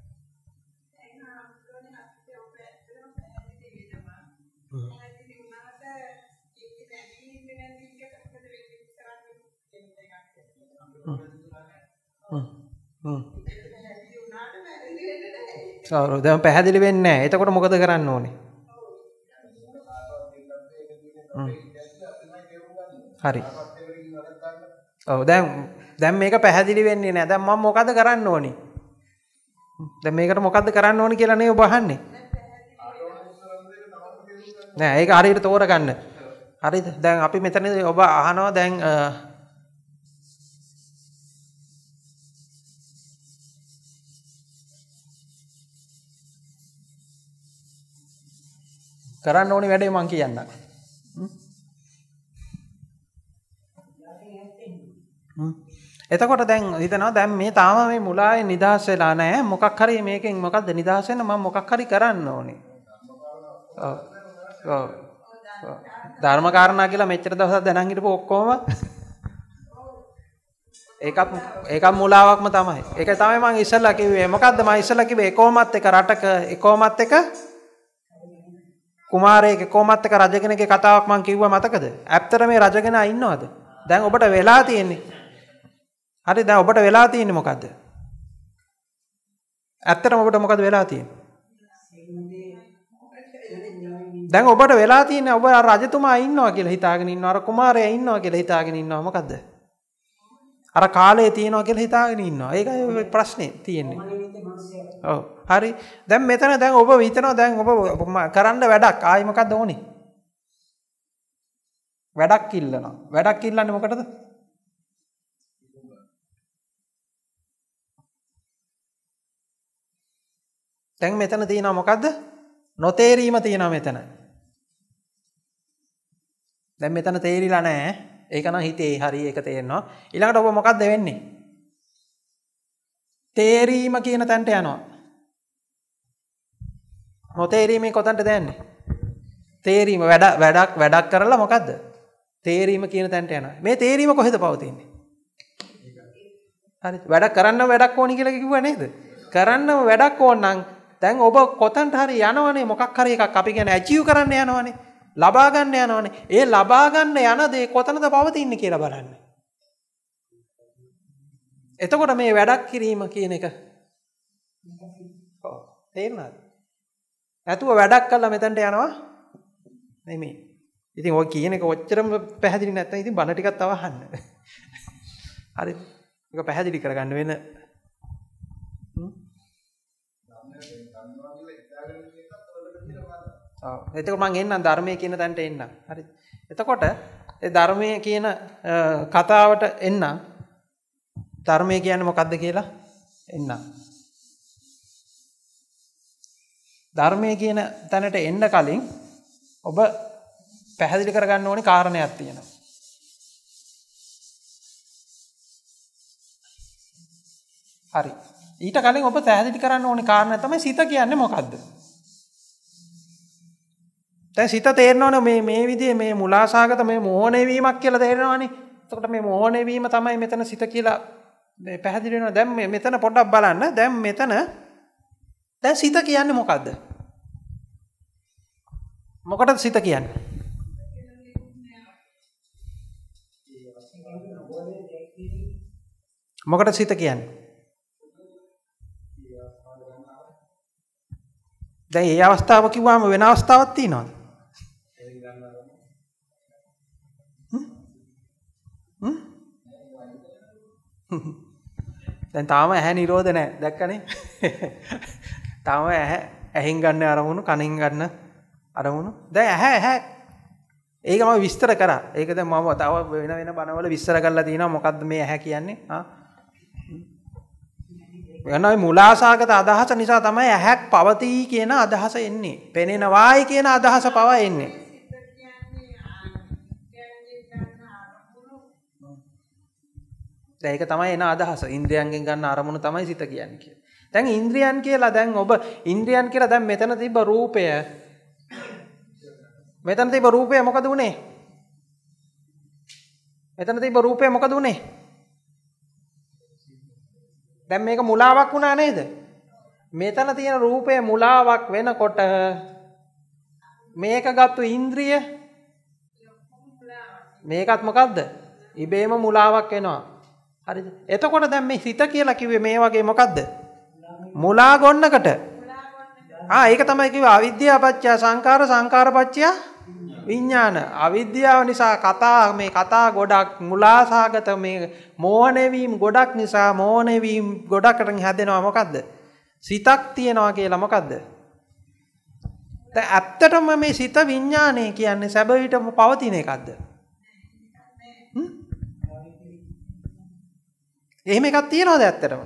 සාරෝ දැන් පැහැදිලි වෙන්නේ නැහැ. එතකොට මොකද කරන්න ඕනේ? හරි. ඔව් දැන් දැන් මේක පැහැදිලි වෙන්නේ නැහැ. දැන් මම මොකද කරන්න ඕනේ? දැන් මේකට මොකද්ද කරන්න ඕනේ කියලා නේ ඔබ අහන්නේ. නෑ ඒක හරියට තෝරගන්න. හරිද? දැන් අපි මෙතන ඔබ අහනවා දැන් කරන්න ඕනේ වැඩේ මං කියන්නම්. එතකොට දැන් හිතනවා දැන් මේ තාම මේ මුලාවේ නිදහස් වෙලා නැහැ. මොකක් හරි මේකෙන් මොකද්ද නිදහස් වෙන්න මම මොකක් හරි කරන්න ඕනේ. ඔව්. ඔව්. ධර්මකාරණා කියලා මෙච්චර දවසක් දැනන් හිටපු ඔක්කොම ඒකත් ඒකත් මුලාවක්ම තමයි. ඒක තමයි මම ඉස්සෙල්ලා කිව්වේ. මොකද්ද මම ඉස්සෙල්ලා කිව්වේ? එකෝමත් එක රටක එකෝමත් එක කුමාරයෙක් කොමත්තක රජ කෙනෙක්ගේ කතාවක් මම කිව්වා මතකද? ඇත්තට මේ රජගෙනා ඉන්නවද? දැන් ඔබට වෙලා තියෙන්නේ. හරි දැන් ඔබට වෙලා තියෙන්නේ මොකද්ද? ඇත්තටම ඔබට මොකද වෙලා තියෙන්නේ? දැන් ඔබට වෙලා තියෙන්නේ ඔබ රජතුමා ඉන්නවා කියලා හිතාගෙන ඉන්නවා අර කුමාරයා ඉන්නවා කියලා හිතාගෙන ඉන්නවා මොකද්ද? අර කාලය තියෙනවා කියලා හිතාගෙන ඉන්නවා. ඒකයි ප්‍රශ්නේ තියෙන්නේ. ඔව්. හරි. දැන් මෙතන දැන් ඔබ හිතනවා දැන් ඔබ කරන්න වැඩක් ආයි මොකද්ද ඕනේ? වැඩක් ඉල්ලනවා. වැඩක් ඉල්ලන්නේ මොකටද? දැන් මෙතන තියෙනවා මොකද්ද? නොතේරීම තියෙනවා මෙතන. දැන් මෙතන තේරිලා නැහැ. ඒකන හිතේ හරි එක තේරෙනවා ඉළඟට ඔබ මොකක්ද වෙන්නේ. තේරීම කියන තැන්ට යනවා. නොතේරීමේ කොතන්ට දැන්නේ. තේරීම වැඩ වැඩක් වැඩක් කරලා මොකක්ද තේරීම කියන තැන්ට යන මේ තේරීම කොහෙද පවතින්නේ. හරි වැඩක් කරන්න වැඩක් ඕනි කියලා කිව්ව නේද. කරන්නම වැඩක් ඕන්නම් තැන් ඔබ කොතන්ට හරි යනවනේ මොකක් හරි එකක් අපි ගැන ඇචීව් කරන්න යනවනේ ලබාගන්න යනවනේ ඒ ලබාගන්න යන දේ කොතනද පවතින්න කියලා බලන්න. එතකොට මේ වැඩක් කිරීම කියන එක තේරනාද. ඇතුව වැඩක් කල්ල මෙතැන්ට යනවා නෙමේ ඉතින් ඔය කියනක ඔච්චරම පැහැදිලි නැත්ත ඉතින් බණටිකත් අවහන්න. හරි පැහැදිලි කරගන්න වෙන එතක මං එන්නම් ධර්මය කියන තැන්ට එන්නම් හරි එතකොට ධර්මය කියන කතාවට එන්නම් ධර්මය කියන මොකක්ද කියලා එන්නම් ධර්මය කියන තැනට එන්න කලින් ඔබ පැහැදිලි කරගන්න ඕනි කාරණයක් තියෙනවා හරි ඊට කලින් ඔබ පැහැදිලි කරන්න ඕනි කාරණ තමයි සිත කියන්නේ මොකක්ද දැන් සිත තේරෙනවනේ මේ මේ විදිහේ මේ මුලාසාගත මේ මෝහණේ වීමක් කියලා තේරෙනවනේ. එතකොට මේ මෝහණේ වීම තමයි මෙතන සිත කියලා මේ පැහැදිලි වෙනවා. දැන් මේ මෙතන පොඩ්ඩක් බලන්න. දැන් මෙතන දැන් සිත කියන්නේ මොකද්ද? මොකටද සිත කියන්නේ? මොකට සිත කියන්නේ? දැන් මේ අවස්ථාව කිව්වම වෙන අවස්ථාවක් තියෙනවද? දැන් තාම ඇහැ නිරෝධ නැහැ. දැක්කනේ? [laughs] තාම ඇහැ ඇහෙන් ගන්න අරමුණු කනින් ගන්න අරමුණු. දැන් ඇහැ ඇහැ ඒක මම විස්තර කරා. ඒක දැන් මම තව වෙන වෙන බණවල විස්තර කරලා තිනවා මොකද්ද මේ ඇහැ කියන්නේ? ආ එනයි මුලාසාගත අදහස නිසා තමයි ඇහැක් පවතී කියන අදහස එන්නේ. පෙනෙනවායි කියන අදහස පවා එන්නේ. ඒක තමයි එන අදහස ඉන්ද්‍රියන්ගෙන් ගන්න අරමුණු තමයි සිත කියන්නේ කියලා. දැන් ඉන්ද්‍රියන් කියලා දැන් ඔබ ඉන්ද්‍රියන් කියලා දැන් මෙතන තිබ්බ රූපය මෙතන තිබ්බ රූපය මොකද උනේ? මෙතන තිබ්බ රූපය මොකද උනේ? දැන් මේක මුලාවක් වුණා නේද? මෙතන තියෙන රූපය මුලාවක් වෙනකොට මේක ගත්තු ඉන්ද්‍රිය මේකත් මොකද්ද? ඉබේම මුලාවක් වෙනවා. හරිද? එතකොට දැන් මේ සිත කියලා කිව්වේ මේ වගේ මොකද්ද? මුලා ගොන්නකට. ආ ඒක තමයි කිව්වේ අවිද්‍යාවපච්චය සංකාර සංකාරපච්චය විඥාන. අවිද්‍යාව නිසා කතා මේ කතා ගොඩක් මුලාසහගත මේ මෝහණෙවීම ගොඩක් නිසා මෝහණෙවීම ගොඩකට හැදෙනවා මොකද්ද? සිතක් තියනවා කියලා මොකද්ද? දැන් ඇත්තටම මේ සිත විඥානය කියන්නේ සැබවිටම පවතින එකක්ද? එහෙම එකක් තියෙනවද ඇත්තටම?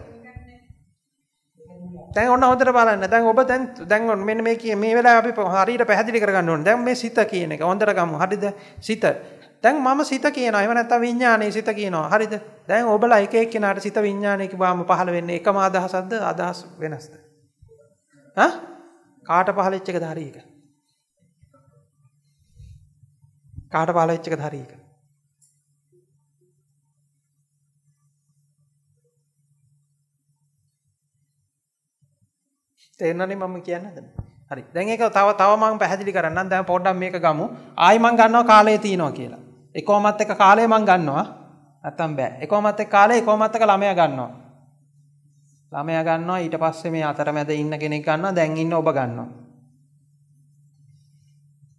දැන් ඔන්න හොඳට බලන්න. දැන් ඔබ දැන් දැන් ඔන්න මෙන්න මේ මේ වෙලාවේ අපි හරියට පැහැදිලි කරගන්න ඕනේ. දැන් මේ සිත කියන එක හොඳට ගමු. හරිද? සිත. දැන් මම සිත කියනවා. එහෙම නැත්නම් විඥානයේ සිත කියනවා. හරිද? දැන් ඔබලා එක එක්කෙනාට සිත විඥානය කිව්වම පහළ වෙන්නේ එකම අදහසක්ද? අදහස් වෙනස්ද? ඈ? කාට පහළ වෙච්ච එකද හරියක? කාට පහළ වෙච්ච එකද හරියක? තේරෙනවනේ මම කියන්නේ නේද? හරි. දැන් ඒක තව තව මම පැහැදිලි කරන්නම්. දැන් පොඩ්ඩක් මේක ගමු. ආයි මම ගන්නවා කාලය තියනවා කියලා. එකෝමත් එක කාලය මම ගන්නවා. නැත්තම් බෑ. එකෝමත් එක කාලය එකෝමත් එක ළමයා ගන්නවා. ළමයා ගන්නවා ඊට පස්සේ මේ අතරමැද ඉන්න කෙනෙක් ගන්නවා. දැන් ඉන්න ඔබ ගන්නවා.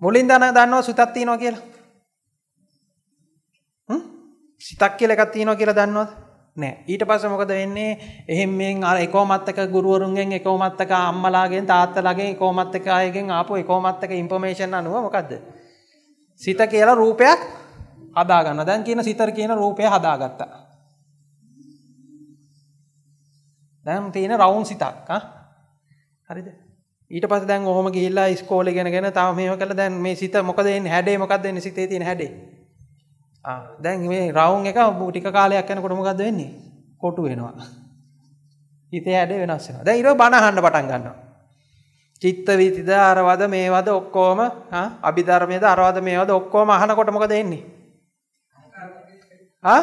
මුලින් දන දන්නවා සිතක් තියනවා කියලා. හ්ම්? සිතක් කියලා එකක් තියනවා කියලා දන්නවද? නෑ ඊට පස මොකද වෙන්නේ එහෙම මේ අර එකෝමත්තක ගුරුවරුන්ගෙන් එකෝමත්තක අම්මලාගෙන් තාත්තලගෙන් එකෝමත්තක අයගෙන් ආපු එකෝමත්තක ඉන්පර්මේෂන් අනුව මොකක්ද සිත කියලා රූපයක් හදාගන්න දැන් කියන සිතර කියන රූපය හදාගත්තා දැම් තියෙන රවුන් සිතක් හරිද ඊට පස දැන් ඔහොම ගිල්ලා ස්කෝල ගෙනගෙන තාව මේම කළ දැන් මේ සිත මොකද හැඩේ මොකක් දෙන්න සිතේ තියෙන හැඩේ දැන් මේ රවුන් එක ටික කාලයක් යනකොට මොකද වෙන්නේ? කොටු වෙනවා. හිතේ හැඩ වෙනස් වෙනවා. දැන් ඊළඟ බණ අහන්න පටන් ගන්නවා. චිත්ත වීතිද අරවද මේවද ඔක්කොම අභිධර්මයද අරවද මේවද ඔක්කොම අහනකොට මොකද එන්නේ? ආ?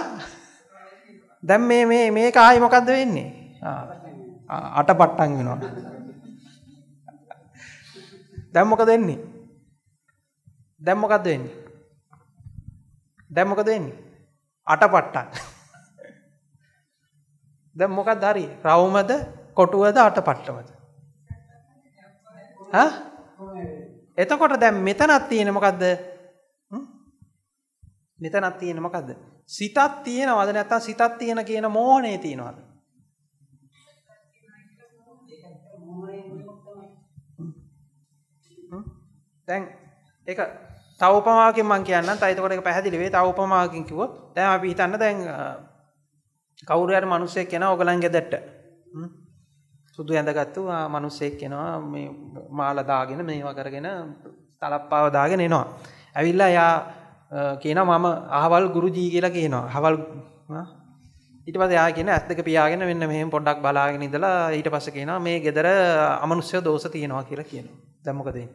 දැන් මේ මේ මේක ආයි මොකද්ද වෙන්නේ? ආ අටපට්ටම් වෙනවා. දැන් මොකද වෙන්නේ? දැන් මොකද්ද වෙන්නේ? දැම්මොකද වෙන්නේ අටපට්ටක් දැ මොකක් දරි රවමද කොටුවද අටපට්ටමද එතකොට දැම් මෙතනත් තියෙන මොකක්ද මෙතනත් තියෙන මොකක්ද සිතත් තියෙනවද නැතා සිතත් තියෙන කියන මෝහනේ තියෙනවද දැන් එක තවපමාකින් මං කියන්න අයිතකොට පැහදිලිවේ තවපමාකින් කිව දැ අපි හිතන්න දැන් කවුරයට මනුස්සෙක් කෙන ඔගලන්ගෙ දැට්ට සුදු ඇඳගත්තු මනුස්සෙක් කෙනවා මේ මාලදාගෙන මේවා කරගෙන තලප්පාවදාගෙන එනවා ඇවිල්ලා යා කියන මම අහවල් ගුරුජී කියලා කියනවා හවල් ඉටපද යා කියෙන ඇත්තක පියාගෙන වෙන්න මෙහම පොඩක් බලාගෙන ඉදලා ඊට පස කියෙන මේ ගෙදර අමනුස්්‍ය දෝස තියෙනවා කියලා කියනවා දැමකදේ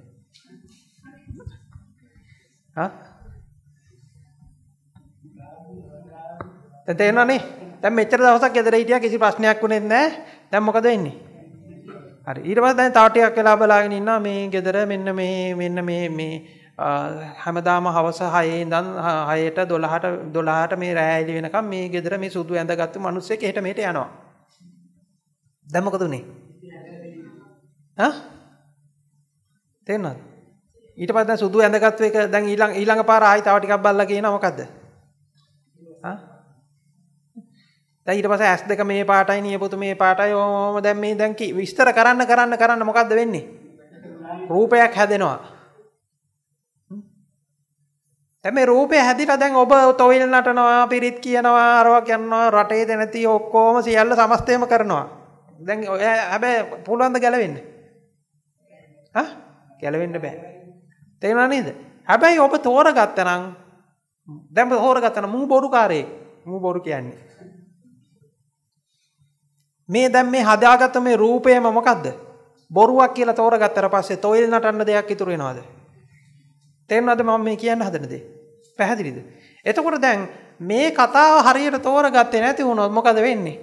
දැන් තේරෙනවනේ දැන් මෙච්චර දවසක් ගෙදර හිටියා කිසි ප්‍රශ්නයක් වුණෙත් නැහැ දැන් මොකද වෙන්නේ හරි ඊට පස්සේ දැන් තව ටිකක් වෙලා බලාගෙන ඉන්නවා මේ ගෙදර මෙන්න මේ මෙන්න මේ මේ හැමදාම හවස හයේ ඉඳන් හයට දොළහට දොළහට මේ රෑලි වෙනකම් මේ ගෙදර මේ සුදු ඇඳගත්තු මිනිස්සෙක් එහෙට මෙහෙට යනවා. දැන් මොකද උනේ? හා? තේරෙනවද? ඊට පස්සේ දැන් සුදු ඇඳගත්තු එක දැන් ඊළඟ ඊළඟ පාර ආයි තව ටිකක් බල්ලා කියනවා මොකද්ද? ආ? දැන් ඊට පස්සේ S2 මේ පාටයි නියපොතු මේ පාටයි ඕම දැන් මේ දැන් විස්තර කරන්න කරන්න කරන්න මොකද්ද වෙන්නේ? රූපයක් හැදෙනවා. දැන් මේ රූපය හැදිලා දැන් ඔබ තොවිල් නටනවා, පිරිත් කියනවා, අරවා කියනවා, රටේ දෙනති ඔක්කොම සියල්ල සමස්තයම කරනවා. දැන් ඔය හැබැයි පුළුවන් ද ගැලවෙන්න? ආ? ගැලවෙන්න බෑ. තේන නේද හැබැයි ඔබ තෝර ගත්තනම් දැම හෝර ගතන මූ බොරුකාරේ මූ බොරු කියන්නේ. මේ දැම් මේ හදාගත මේ රූපය මමකක්ද බොරුවක් කියලා තෝර ගත්තර පස්සේ තොයිල් නටන්න දෙයක් ඉතුරෙනවාද. තෙරනද මම මේ කියන්න හදනද පැහැදිලිද. එතකොට දැන් මේ කතාව හරියට තෝර ගත්තේ නැති වුණොත් මොකද වෙන්නේ.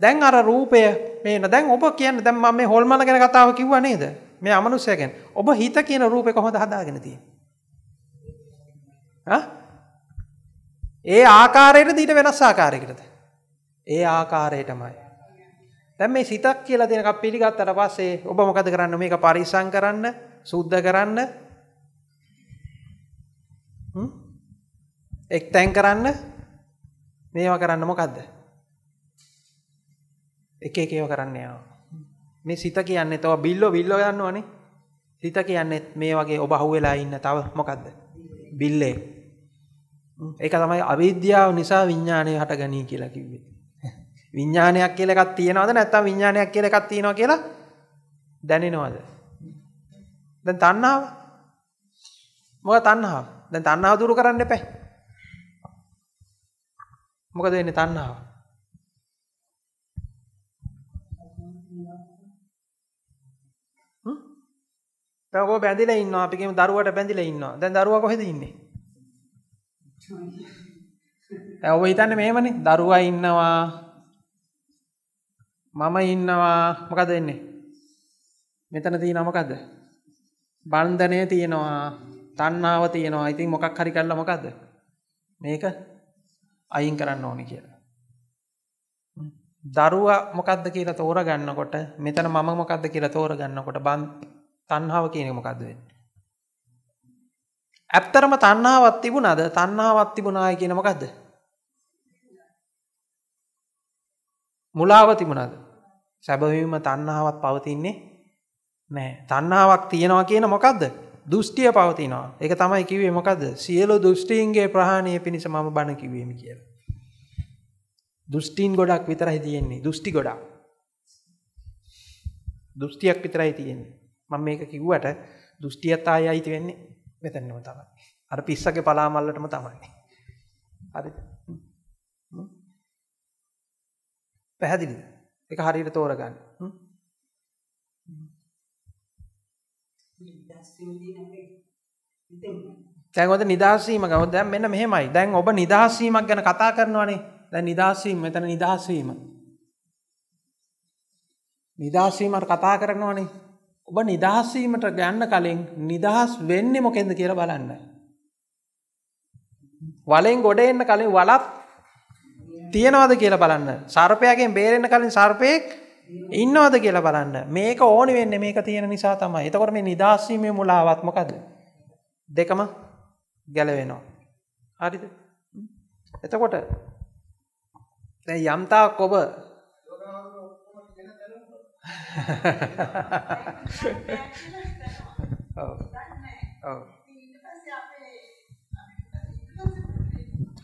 දැන් අර රූපය මේ දැන් ඔබ කියන්න දැම් මේ හොල්මල ගැන කතාව කිව්ව නේද මේ අමනුෂ්‍යය ගැන ඔබ හිත කියන රූපේ කොහොමද හදාගෙන තියෙන්නේ? ඒ ආකාරයටද ඊට වෙනස් ආකාරයකටද? ඒ ආකාරයටමයි. දැන් මේ සිතක් කියලා දෙන එකක් පිළිගත්තට පස්සේ ඔබ මොකද කරන්න මේක පරිස්සම් කරන්න, සුද්ධ කරන්න, එක්තැන් කරන්න මේවා කරන්න මොකක්ද? එක එක ඒවා කරන්න යනවා. මේ සිත කියන්නේ තව බිල්ලෝ බිල්ලෝ යන්නවනේ. සිත කියන්නේ මේ වගේ ඔබ අහුවෙලා ඉන්න තව මොකද්ද? බිල්ලේ. ඒක තමයි අවිද්‍යාව නිසා විඥාණය හටගනී කියලා කිව්වේ. විඥානයක් කියලා එකක් තියනවද නැත්නම් විඥානයක් කියලා එකක් තියනවා කියලා දැනෙනවද? දැන් තණ්හාව මොකද තණ්හාව? දැන් තණ්හාව දුරු කරන්න එපා. මොකද වෙන්නේ තණ්හාව? දැන් ඔය බැඳිලා ඉන්නවා අපි කියමු දරුවට බැඳිලා ඉන්නවා. දැන් දරුවා කොහෙද ඉන්නේ? දැන් ඔබ හිතන්නේ මෙහෙමනේ දරුවා ඉන්නවා මම ඉන්නවා මොකද වෙන්නේ? මෙතන තියෙනවා මොකද්ද? බන්ධනය තියෙනවා, තණ්හාව තියෙනවා. ඉතින් මොකක් හරි කරලා මොකද්ද? මේක අයින් කරන්න ඕනේ කියලා. දරුවා මොකද්ද කියලා තෝරගන්නකොට මෙතන මම මොකද්ද කියලා තෝරගන්නකොට බන් තණ්හාව කියන එක මොකද්ද වෙන්නේ? ඇත්තරම තණ්හාවක් තිබුණාද? තණ්හාවක් තිබුණායි කියන මොකද්ද? මුලාව තිබුණාද? සැබවින්ම තණ්හාවක් පවතින්නේ නැහැ. තණ්හාවක් තියනවා කියන මොකද්ද? දෘෂ්ටිය පවතිනවා. ඒක තමයි කිව්වේ මොකද්ද? සියලු දෘෂ්ටීන්ගේ ප්‍රහාණය පිණිස මම බණ කිව්වෙමි කියලා. දෘෂ්ටීන් ගොඩක් විතරයි තියෙන්නේ. දෘෂ්ටි ගොඩක්. දෘෂ්ටියක් විතරයි තියෙන්නේ. මම මේක කිව්වට දෘෂ්ටියත් ආයෙ අයිති වෙන්නේ මෙතනම තමයි. අර පිස්සගේ පලාමල්ලටම තමයි. හරිද? පැහැදිලිද? ඒක හරියට තෝරගන්න. දැන් ඔතන නිදහස් වීම ගම දැන් මෙන්න මෙහෙමයි. දැන් ඔබ නිදහස් වීමක් ගැන කතා කරනවානේ. දැන් නිදහස් වීම මෙතන නිදහස් වීම. නිදහස් වීම කතා කරනවානේ. ඔබ නිදහස්වීමට ගන්න කලින් නිදහස් වෙන්නේ මොකෙන්ද කියර බලන්න. වලෙන් ගොඩ එන්න කලින් වලත් තියෙනවද කියලා බලන්න සර්පයගෙන් බේරෙන්න කලින් සර්පයෙක් ඉන්නවද කියලා බලන්න මේක ඕනි වෙන්න මේක තියෙන නිසා තමයි එතකොට මේ නිදහස්වීමේ මුලාවත්මකද දෙකම ගැලවෙනවා. හරිද එතකොට යම්තාක් ඔබ [laughs]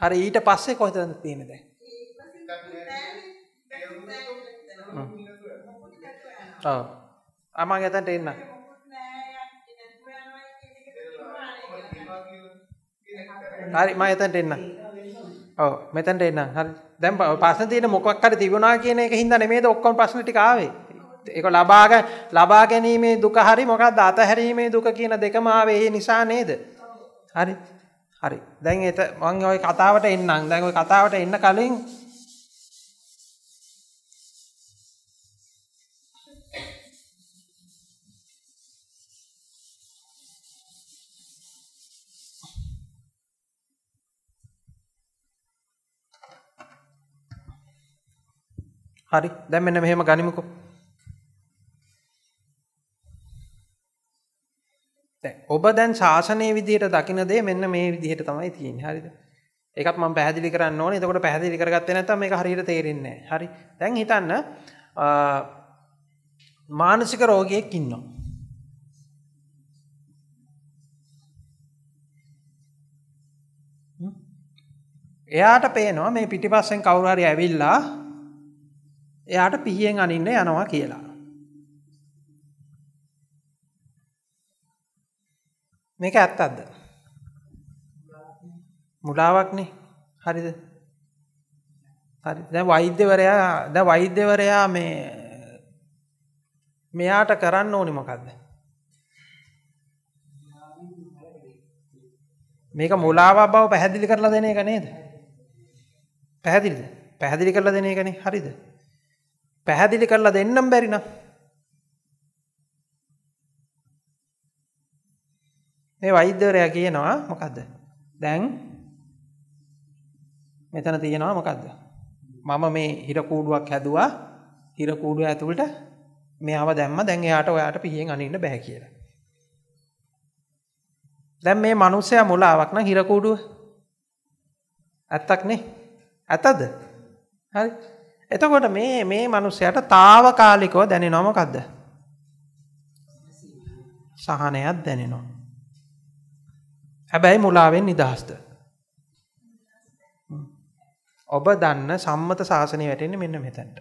හරි ඊට පස්සේ කොහතද තියෙන දැ අමා ගැතන්ට එන්න හරි ම එතන්ට එන්න ඔව මෙතැන්ට එන්න හරි දැම් පස තියන මොක්කර තිබුණා කියන එක හිද නෙමේද ඔක්කොම ප්‍රශ්නටි කාවේ ඒක ලබාග ලබා ගැනීමේ දුක හරි මොකක්ද අතහැරීමේ දුක කියන දෙකම ආවේ ඒ නිසා නේද? හරි. හරි. දැන් ඒත මම ওই කතාවට එන්නම්. දැන් ওই කතාවට එන්න කලින් හරි දැන් මෙන්න මෙහෙම ගනිමුකෝ ඔබ දැන් ශාසනය විදිහට දකිනදේ මෙන්න මේ විදිහට තමයි තියෙන් හරිද එකක් ම පැදිලි කරන්න ඕන එතකොට පැදිලි කරගත්ත නැත මේ හරිට තේරෙන්නේ හරි දැන් හිතන්න මානසික රෝගයක් ඉන්නවා එයාට පේනවා මේ පිටිපස්සෙන් කවුරහරි ඇවිල්ලා එයාට පිහියෙන් අනින්න යනවා කියලා මේක ඇත්තක්ද? මුලාවක්නේ. හරිද? හරි. දැන් වෛද්‍යවරයා දැන් වෛද්‍යවරයා මේ මෙයාට කරන්න ඕනේ මොකද්ද? මේක මුලාවක් බව පැහැදිලි කරලා දෙන එක නේද? පැහැදිලිද? පැහැදිලි කරලා දෙන එකනේ. හරිද? පැහැදිලි කරලා දෙන්නම් බැරි නම් මේ වෛද්‍යවරයා කියනවා මොකක්ද දැන් මෙතන තියෙනවා මොකක්ද මම මේ හිරකූඩුවක් හැදවා හිරකූඩුව ඇතුළට මෙයාව දැම්ම දැන් එයාට ඔයාට පිහියෙන් අනින්න බැහැ කියලා. දැන් මේ මනුස්සය මුලාවක් නම් හිරකූඩුව ඇත්තක් නේ ඇතද හරි එතකොට මේ මේ මනුස්සයට తాවකාලිකව දැනෙනවා මොකද්ද? සහනයක් දැනෙනවා. හැබැයි මුලාවෙන් නිදහස්ද. ඔබ දන්න සම්මත ශාසනය වැටෙන්නේ මෙන්න මෙතැන්ට.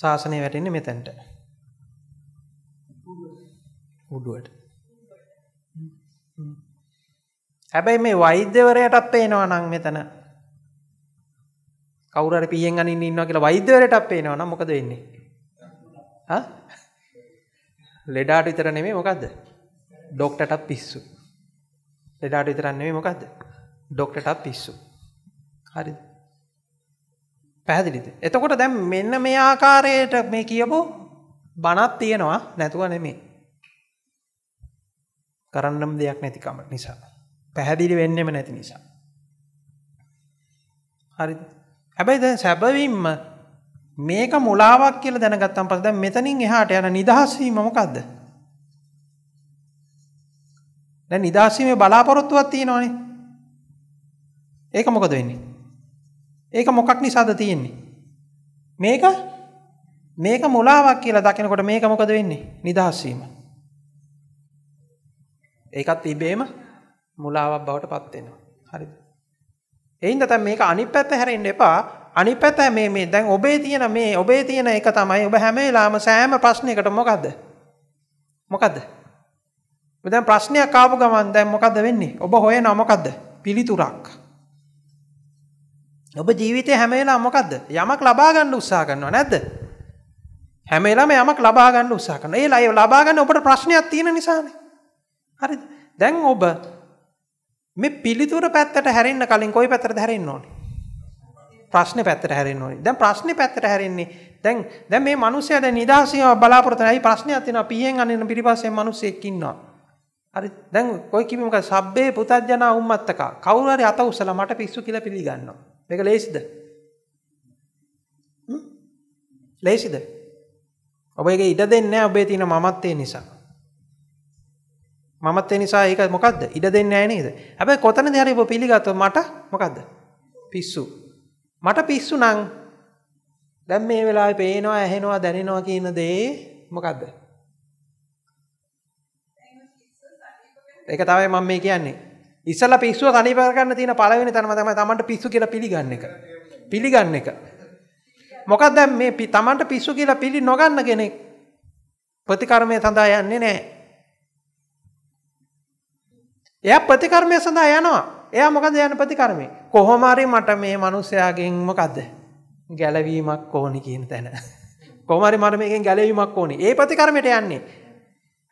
ශාසනය වැටෙන්නේ මෙතැන්ට. උඩුවට. හැබැයි මේ වෛද්‍යවරයටත් පේනවා නම් මෙතන කවුරට පියෙන් අනින්න ඉන්නවා කියලා වෛද්‍යවරයටත් පේනවා නම් මොකද වෙන්නේ? ආ ලෙඩාට විතර නෙමේ මොකක්ද ඩොක්ටටත් පිස්සු ලෙඩාට විතරන්නේ මොකක්ද ඩොක්ටටත් පිස්සු හරි පැහදිලිද එතකොට දැම් මෙන්න මේ ආකාරයට මේ කියපු බනත් තියෙනවා නැතුව නෙමේ කරන්නම් දෙයක් නැතිකම නිසා පැහැදිලි වෙන්නෙම නැති නිසා හරි හැබැයි දැ සැබවින්ම මේක මුලාවක් කියලා දැනගත්තන් පස්සේ දැන් මෙතනින් එහාට යන නිදහස් වීම මොකද්ද? දැන් නිදහස් වීමේ බලාපොරොත්තුවක් තියෙනවනේ. ඒක මොකද වෙන්නේ? ඒක මොකක් නිසාද තියෙන්නේ? මේක මේක මුලාවක් කියලා දකිනකොට මේක මොකද වෙන්නේ? නිදහස් වීම. ඒකත් ඉබේම මුලාවක් බවට පත් වෙනවා. හරිද? එයින් තමයි මේක අනිත් පැත්ත හැරෙන්න එපා. අනිපැත මේ මේ දැන් ඔබේ තියෙන මේ ඔබේ තියෙන එක තමයි ඔබ හැම වෙලාවම සෑම ප්‍රශ්නයකට මොකද්ද? මොකද්ද? දැන් ප්‍රශ්නයක් ආපු ගමන් දැන් මොකද්ද වෙන්නේ? ඔබ හොයනවා මොකද්ද? පිළිතුරක්. ඔබ ජීවිතේ හැම වෙලාවම මොකද්ද? යමක් ලබා ගන්න උත්සාහ කරනවා නැද්ද? හැම වෙලාවෙම යමක් ලබා ගන්න උත්සාහ කරනවා. ඒ ලය ලබා ගන්න ඔබට ප්‍රශ්නයක් තියෙන නිසානේ. හරිද? දැන් ඔබ මේ පිළිතුර පැත්තට හැරෙන්න කලින් කොයි පැත්තටද හැරෙන්න ඕනේ? ප්‍රශ්නේ පැත්තට හැරෙන්න ඕනේ. දැන් ප්‍රශ්නේ පැත්තට හැරෙන්නේ. දැන් දැන් මේ මිනිස්සයා දැන් නිදහසිය බලාපොරොත්තු නැහැ. ප්‍රශ්නයක් තියෙනවා. පීයෙන් අනින්න පිටිපස්සෙන් මිනිස්සෙක් ඉන්නවා. හරි දැන් ඔය කිව්වේ මොකද? සබ්බේ පුතඥා උම්මත්තක. කවුරු හරි අත උස්සලා මට පිස්සු කියලා පිළිගන්නවා. මේක ලේසිද? ලේසිද? ඔබ ඒක ඉඩ දෙන්නේ නැහැ ඔබේ තියෙන මමත්වේ නිසා. මමත්වේ නිසා ඒක මොකද්ද? ඉඩ දෙන්නේ නැහැ නේද? හැබැයි කොතනදී හරි ඔබ පිළිගත්තොත් මට මොකද්ද? පිස්සු. මට පිස්සු නං දැන් මේ වෙලාවේ පේනවා ඇහෙනවා දැනෙනවා කියන දේ මොකද්ද? ඒක තමයි මම මේ කියන්නේ. ඉස්සලා පිස්සුව තනි කරගන්න තියෙන පළවෙනි තැනම තමයි Tamanට පිස්සු කියලා පිළිගන්න එක. පිළිගන්න එක. මොකක්ද දැන් මේ Tamanට පිස්සු කියලා පිළි නොගන්න කෙනෙක් ප්‍රතිකර්මය සඳහා යන්නේ නැහැ. එයා ප්‍රතිකර්මය සඳහා යනවා. එයා මොකද යන්නේ ප්‍රතිකර්මේ? කොහොමරි මට මේ මනුස්සයාගෙන් මොකක්ද ගැලවීමක් ඕනි කියන තැන. කොමරි මර මේකෙන් ගැලවීමක් ඕනි ඒ පති කරමට යන්නේ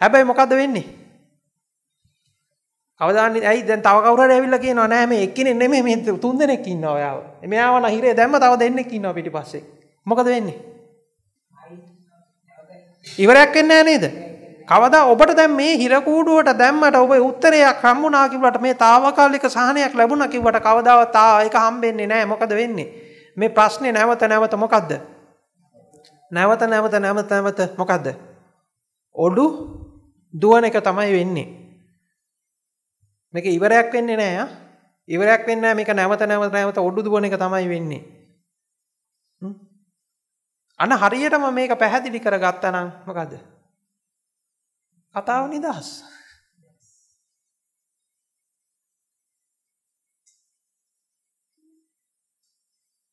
හැබැයි මොකද වෙන්නේ කවදාන්න ඇයි දැන් තවකවර ඇවිල්ල කියන නෑම එක්කන එන්නෙම මේ තුන් දෙනෙක් ඉන්න ඔයාව මෙයාව නහිරේ දැම තව දෙන්නෙක් ඉන්න පිටි පස්සේ මොකද වෙන්නේ ඉවරයක් එන්න නේද කවදා ඔබට දැන් මේ හිරකූඩුවට දැම්මට ඔබ උත්තරයක් හම්බුනා කිව්වට මේ తాවකාලික සහනයක් ලැබුණා කිව්වට කවදාවත් ආ ඒක හම්බෙන්නේ නැහැ මොකද වෙන්නේ මේ ප්‍රශ්නේ නැවත නැවත මොකද්ද නැවත නැවත නැවත නැවත මොකද්ද ඔඩු දුවන එක තමයි වෙන්නේ මේක ඉවරයක් වෙන්නේ නැහැ ඉවරයක් වෙන්නේ නැහැ මේක නැවත නැවත නැවත ඔඩු දුවන එක තමයි වෙන්නේ අන හරියටම මේක පැහැදිලි කරගත්තා නම් මොකද්ද කතාව නිදහස්.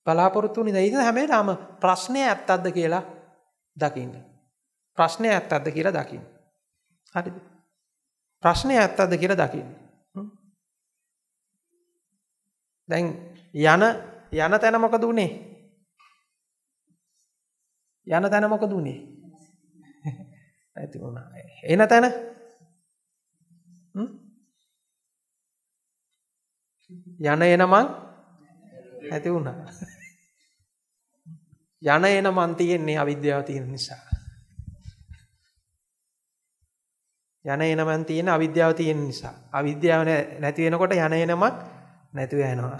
බලාපොරොත්තු නිදයිද හැමේටම ප්‍රශ්නය ඇත්තක්ද කියලා දකින්න. ප්‍රශ්නය ඇත්තක්ද කියලා දකින්න. හරිද? ප්‍රශ්නය ඇත්තක්ද කියලා දකින්න. දැන් යන යන තැන මොකද උනේ? යන තැන මොකද උනේ? නැති වුණා. එන තැන යන එන මං නැති වුණා. යන එන මං තියෙන්නේ අවිද්‍යාව තියෙන නිසා. යන එන මං තියෙන අවිද්‍යාව තියෙන නිසා. අවිද්‍යාව නැති වෙනකොට යන එනමක් නැතුව යනවා.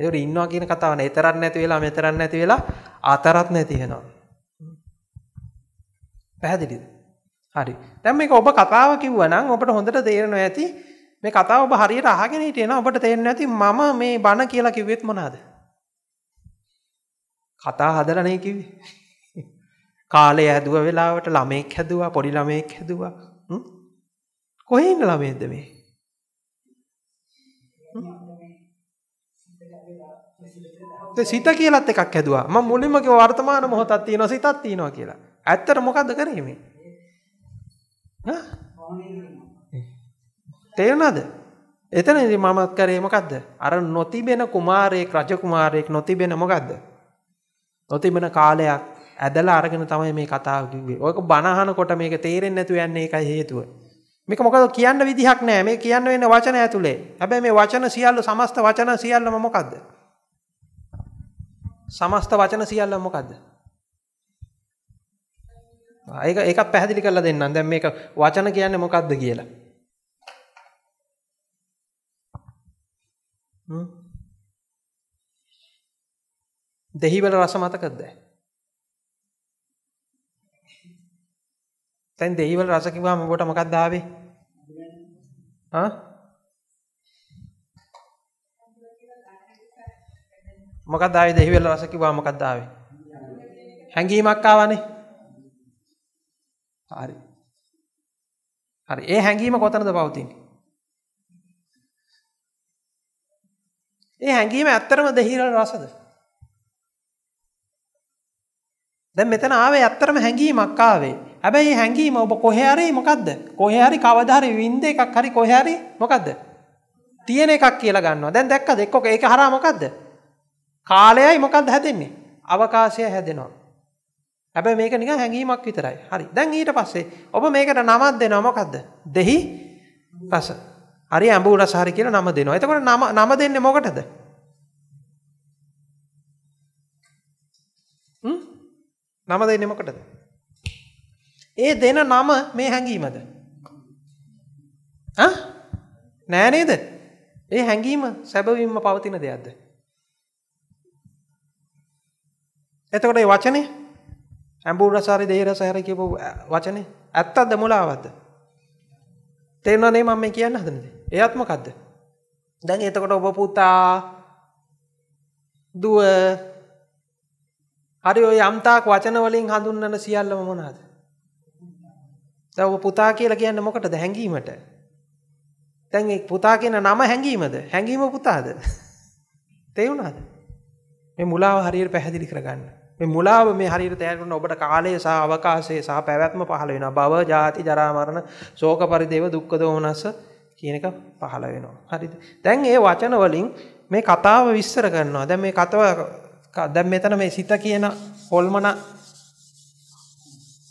ඒකට ඉන්නවා කියන කතාව නෑ. ඊතරක් නැති වෙලා මෙතරක් නැති වෙලා අතරක් නැති වෙනවා. පැහැදිලිද? හරි. දැන් මේක ඔබ කතාව කිව්වනම් ඔබට හොඳට තේරෙනවා ඇති මේ කතාව ඔබ හරියට අහගෙන හිටියනම් ඔබට තේරෙන්නේ නැති මම මේ බණ කියලා කිව්වෙත් මොනවාද? කතා හදලා නේ කිව්වේ. කාලය හැදුව වෙලාවට ළමෙක් හැදවා පොඩි ළමයෙක් හැදවා කොහෙන්න ළමේද මේ සිත කියලත් එකක් හැදවා ම මුලින්මගේ වර්තමාන මොහොතත් තියෙන සිතත් තියෙනවා කියලා ඇත්තට මොකක්ද කරේ මේ? තේරුණාද? එතනදී මමත් කරේ මොකද්ද? අර නොතිබෙන කුමාරයෙක් රජ කුමාරයෙක් නොතිබෙන මොකද්ද? නොතිබෙන කාලයක් ඇදලා අරගෙන තමයි මේ කතාව කිව්වේ. ඔයක බනහනකොට මේක තේරෙන්නේ නැතුව යන්නේ ඒකයි හේතුව. මේක මොකද කියන්න විදිහක් නැහැ. මේ කියන්න වෙන වචන ඇතුලේ. හැබැයි මේ වචන සියල්ල සමස්ත වචන සියල්ලම මොකද්ද? සමස්ත වචන සියල්ලම මොකද්ද? ඒක ඒක පැහැදිලි කරලා දෙන්නම්. දැන් මේක වචන කියන්නේ මොකක්ද කියලා. හ්ම්. දෙහිවල රස මතකද? දැන් දෙහිවල රස කිව්වම ඔබට මොකක්ද ආවේ? ආ? මොකක්ද ආවේ දෙහිවල රස කිව්වම මොකක්ද ආවේ? හැංගීමක් ආවනේ. හරි. හරි. ඒ හැඟීම කොතනද පවතින්නේ? ඒ හැඟීම ඇත්තරම දෙහිරල රසද? දැන් මෙතන ආවේ ඇත්තරම හැඟීමක් ආවේ. හැබැයි හැඟීම ඔබ කොහේ හරි මොකද්ද? කොහේ හරි කවදා හරි වින්ද එකක් හරි කොහේ හරි මොකද්ද? තියෙන එකක් කියලා ගන්නවා. දැන් දැක්කද? එක්ක ඒක හරහා මොකද්ද? කාලයයි මොකද්ද හැදෙන්නේ? අවකාශය හැදෙනවා. හැබැ මේක නික හැඟීමක් විතරයි හරි දැන් ඊට පස්සේ ඔබ මේකට නමත් දෙනවා මොකක්ද දෙහි රස හරි ඇඹූල සහරි කියලා නම දෙනවා එතකොට නම නම දෙන්නේ මොකටද නම දෙන්නේ මොකටද ඒ දෙන නම මේ හැඟීමද නෑ නේද ඒ හැඟීම සැබවින්ම පවතින දෙයක්ද එතකොට ඒ වචනේ ඇඹුල් රස හරි දෙහි රස හරි කියපු වචනේ ඇත්තක්ද මුලාවක්ද? තේරෙනවද මම මේ කියන්න හදන්නේ? එයත් මොකද්ද? දැන් එතකොට ඔබ පුතා දුව හරි ඔය යම්තාක් වචන වලින් හඳුන්වන සියල්ලම මොනවාද? දැන් ඔබ පුතා කියලා කියන්නේ මොකටද? හැංගීමට. දැන් මේ පුතා කියන නම හැංගීමද? හැංගීම පුතාද? [laughs] තේරුණාද? මේ මුලාව හරියට පැහැදිලි කරගන්න. මේ මුලාව මේ හරියට තෑර කරන ඔබට කාලය සහ අවකාශය සහ පැවැත්ම පහළ වෙනවා. භව, ජාති, ජරා, මරණ, ශෝක පරිදේව, දුක්ඛ දෝමනස්ස කියන එක පහළ වෙනවා. හරිද? දැන් මේ වචන වලින් මේ කතාව විස්තර කරනවා. දැන් මේ කතාව දැන් මෙතන මේ සිත කියන හොල්මන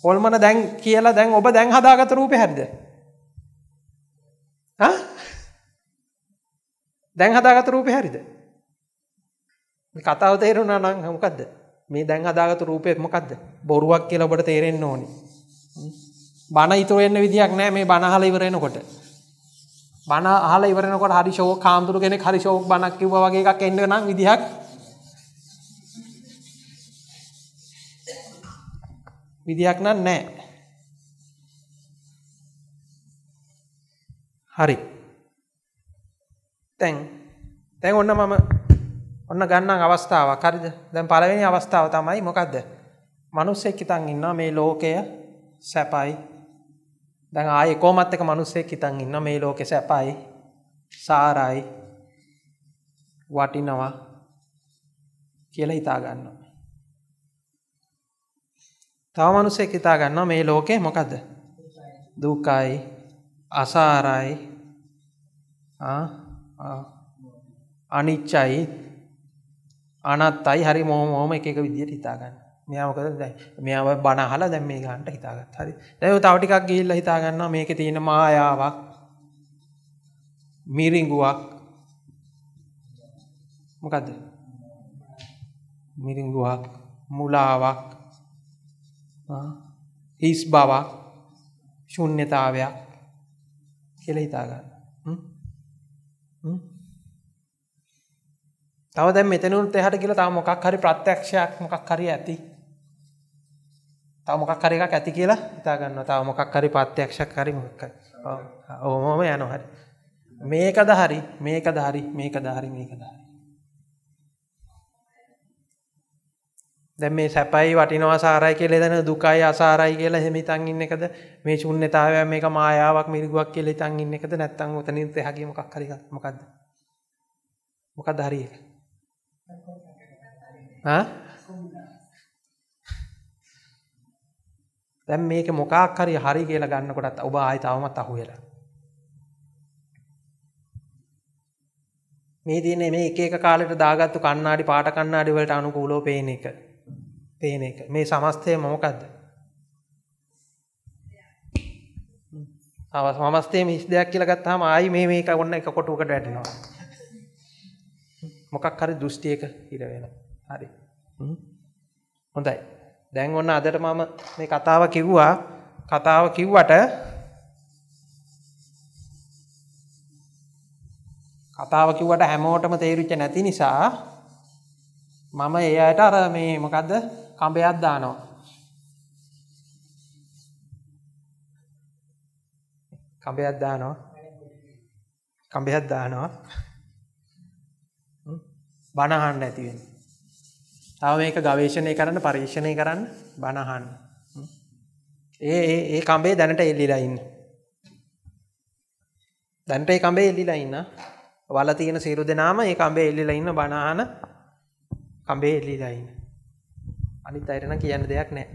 හොල්මන දැන් කියලා දැන් ඔබ දැන් හදාගත රූපේ හරිද? ආ? දැන් හදාගත රූපේ හරිද? මේ කතාව තේරුණා නම් මොකද්ද? මේ දැන් හදාගත රූපයත් මොකක්ද බොරුවක් කියලා ඔබට තේරෙන්න ඕනි. බණ ඉතුරු වෙන්න විදියක් නෑ මේ බණ අහලා ඉවර වෙනකොට. බණ අහලා ඉවර වෙනකොට හරි ෂෝක් කාම්තුරු කෙනෙක් හරි ෂෝක් බණක් කිව්වා වගේ එකක් එන්න නම් විදියක් විදියක් නම් නෑ. හරි. දැන් දැන් ඔන්න මම ඔන්න ගන්නම් අවස්ථාවක් හරිද දැන් පළවෙනි අවස්ථාව තමයි මොකක්ද මනුස්සෙක් හිතන් ඉන්නවා මේ ලෝකය සැපයි දැන් ආයේ කොහොමත් එක මනුස්සෙක් හිතන් ඉන්නවා මේ ලෝකය සැපයි සාරයි වටිනවා කියලා හිතා ගන්නවා තව මනුස්සෙක් හිතා ගන්නවා මේ ලෝකේ මොකද්ද දුකයි අසාරයි අනිච්චයි අනත්තයි හරි මෝම ෝම එක විදියට හිතාගන්න මෙයාමකද දැ මෙයාව බනහල දැම් මේ ගන්ට හිතාගත් හරි දැව තවටිකක් ගිල්ල හිතාගන්න මේක තියෙන මායාවක් මිරිංගුවක් මොකද මිරිංගුවක් මුලාවක් හිස් බවක් ශුන්්‍යතාවයක් කෙළ හිතාගන්න තව දැ මෙතනුත් එහට කියල තම මොකක් හරි ප්‍රත්‍යක්ෂයක් මොකක් හරි ඇති තව මොකක් හරි එකක් ඇති කියලා ඉතාගන්න තව මොකක් හරි පත්‍යක්ෂක් හරි මොක් ඕමෝම යනොහරි මේකද හරි මේකද හරි මේකද හරි මේකද හරි දැ මේ සැපයි වටිනවා සාරයි කියල දන දුකයි අසාරයි කියලා හෙමිතන් ඉන්න එකද මේ චුන්නතාවය මේක මායාවක් මිරිගුවක් කියල තන් ඉන්න එකද නැත්තන් උතනින් හැකීමක් කරක් මොකක්ද මොකක් දරියක දැම් මේක මොකාක්කරය හරි කියලා ගන්නකොටත් ඔබ ආයි තවමත් අහුවෙල මේ තියන මේ ඒක කාලට දාගත්තු කන්නාඩි පාට කන්නාඩි වලට අනුකූලෝ පේන එක පේන එක මේ සමස්තය මොමකක්ද අවස් මස්තේ මිස් දෙයක් කියලගත්හම ආයි මේ මේක ඔන්න එක කොටුකට ඇටනවා මොකක් හරි දෘෂ්ටියක හිර වෙනවා හරි හොඳයි දැන් ඔන්න අදට මම මේ කතාව කිව්වා කතාව කිව්වට කතාව කිව්වට හැමෝටම තේරුච්ච නැති නිසා මම ඒ අයට අර මේ මොකක්ද කඹයක් දානවා කඹයක් දානවා කඹයක් දානවා බණහන්න ඇතිවෙන්. තව මේක ගවේශණය කරන්න පරීක්ෂණය කරන්න බණහන්න. ඒ ඒ කම්බේ දැනට එල්ලිලයින්න. දැන්ට ඒ කම්බේ එල්ලිලා ඉන්න වල තියෙන සේරු දෙනාම ඒ කම්බේ එල්ලිලා ඉන්න බණහන කම්බේ එල්ලිලා ඉන්න. අනිත් අයරන කියන්න දෙයක් නෑ.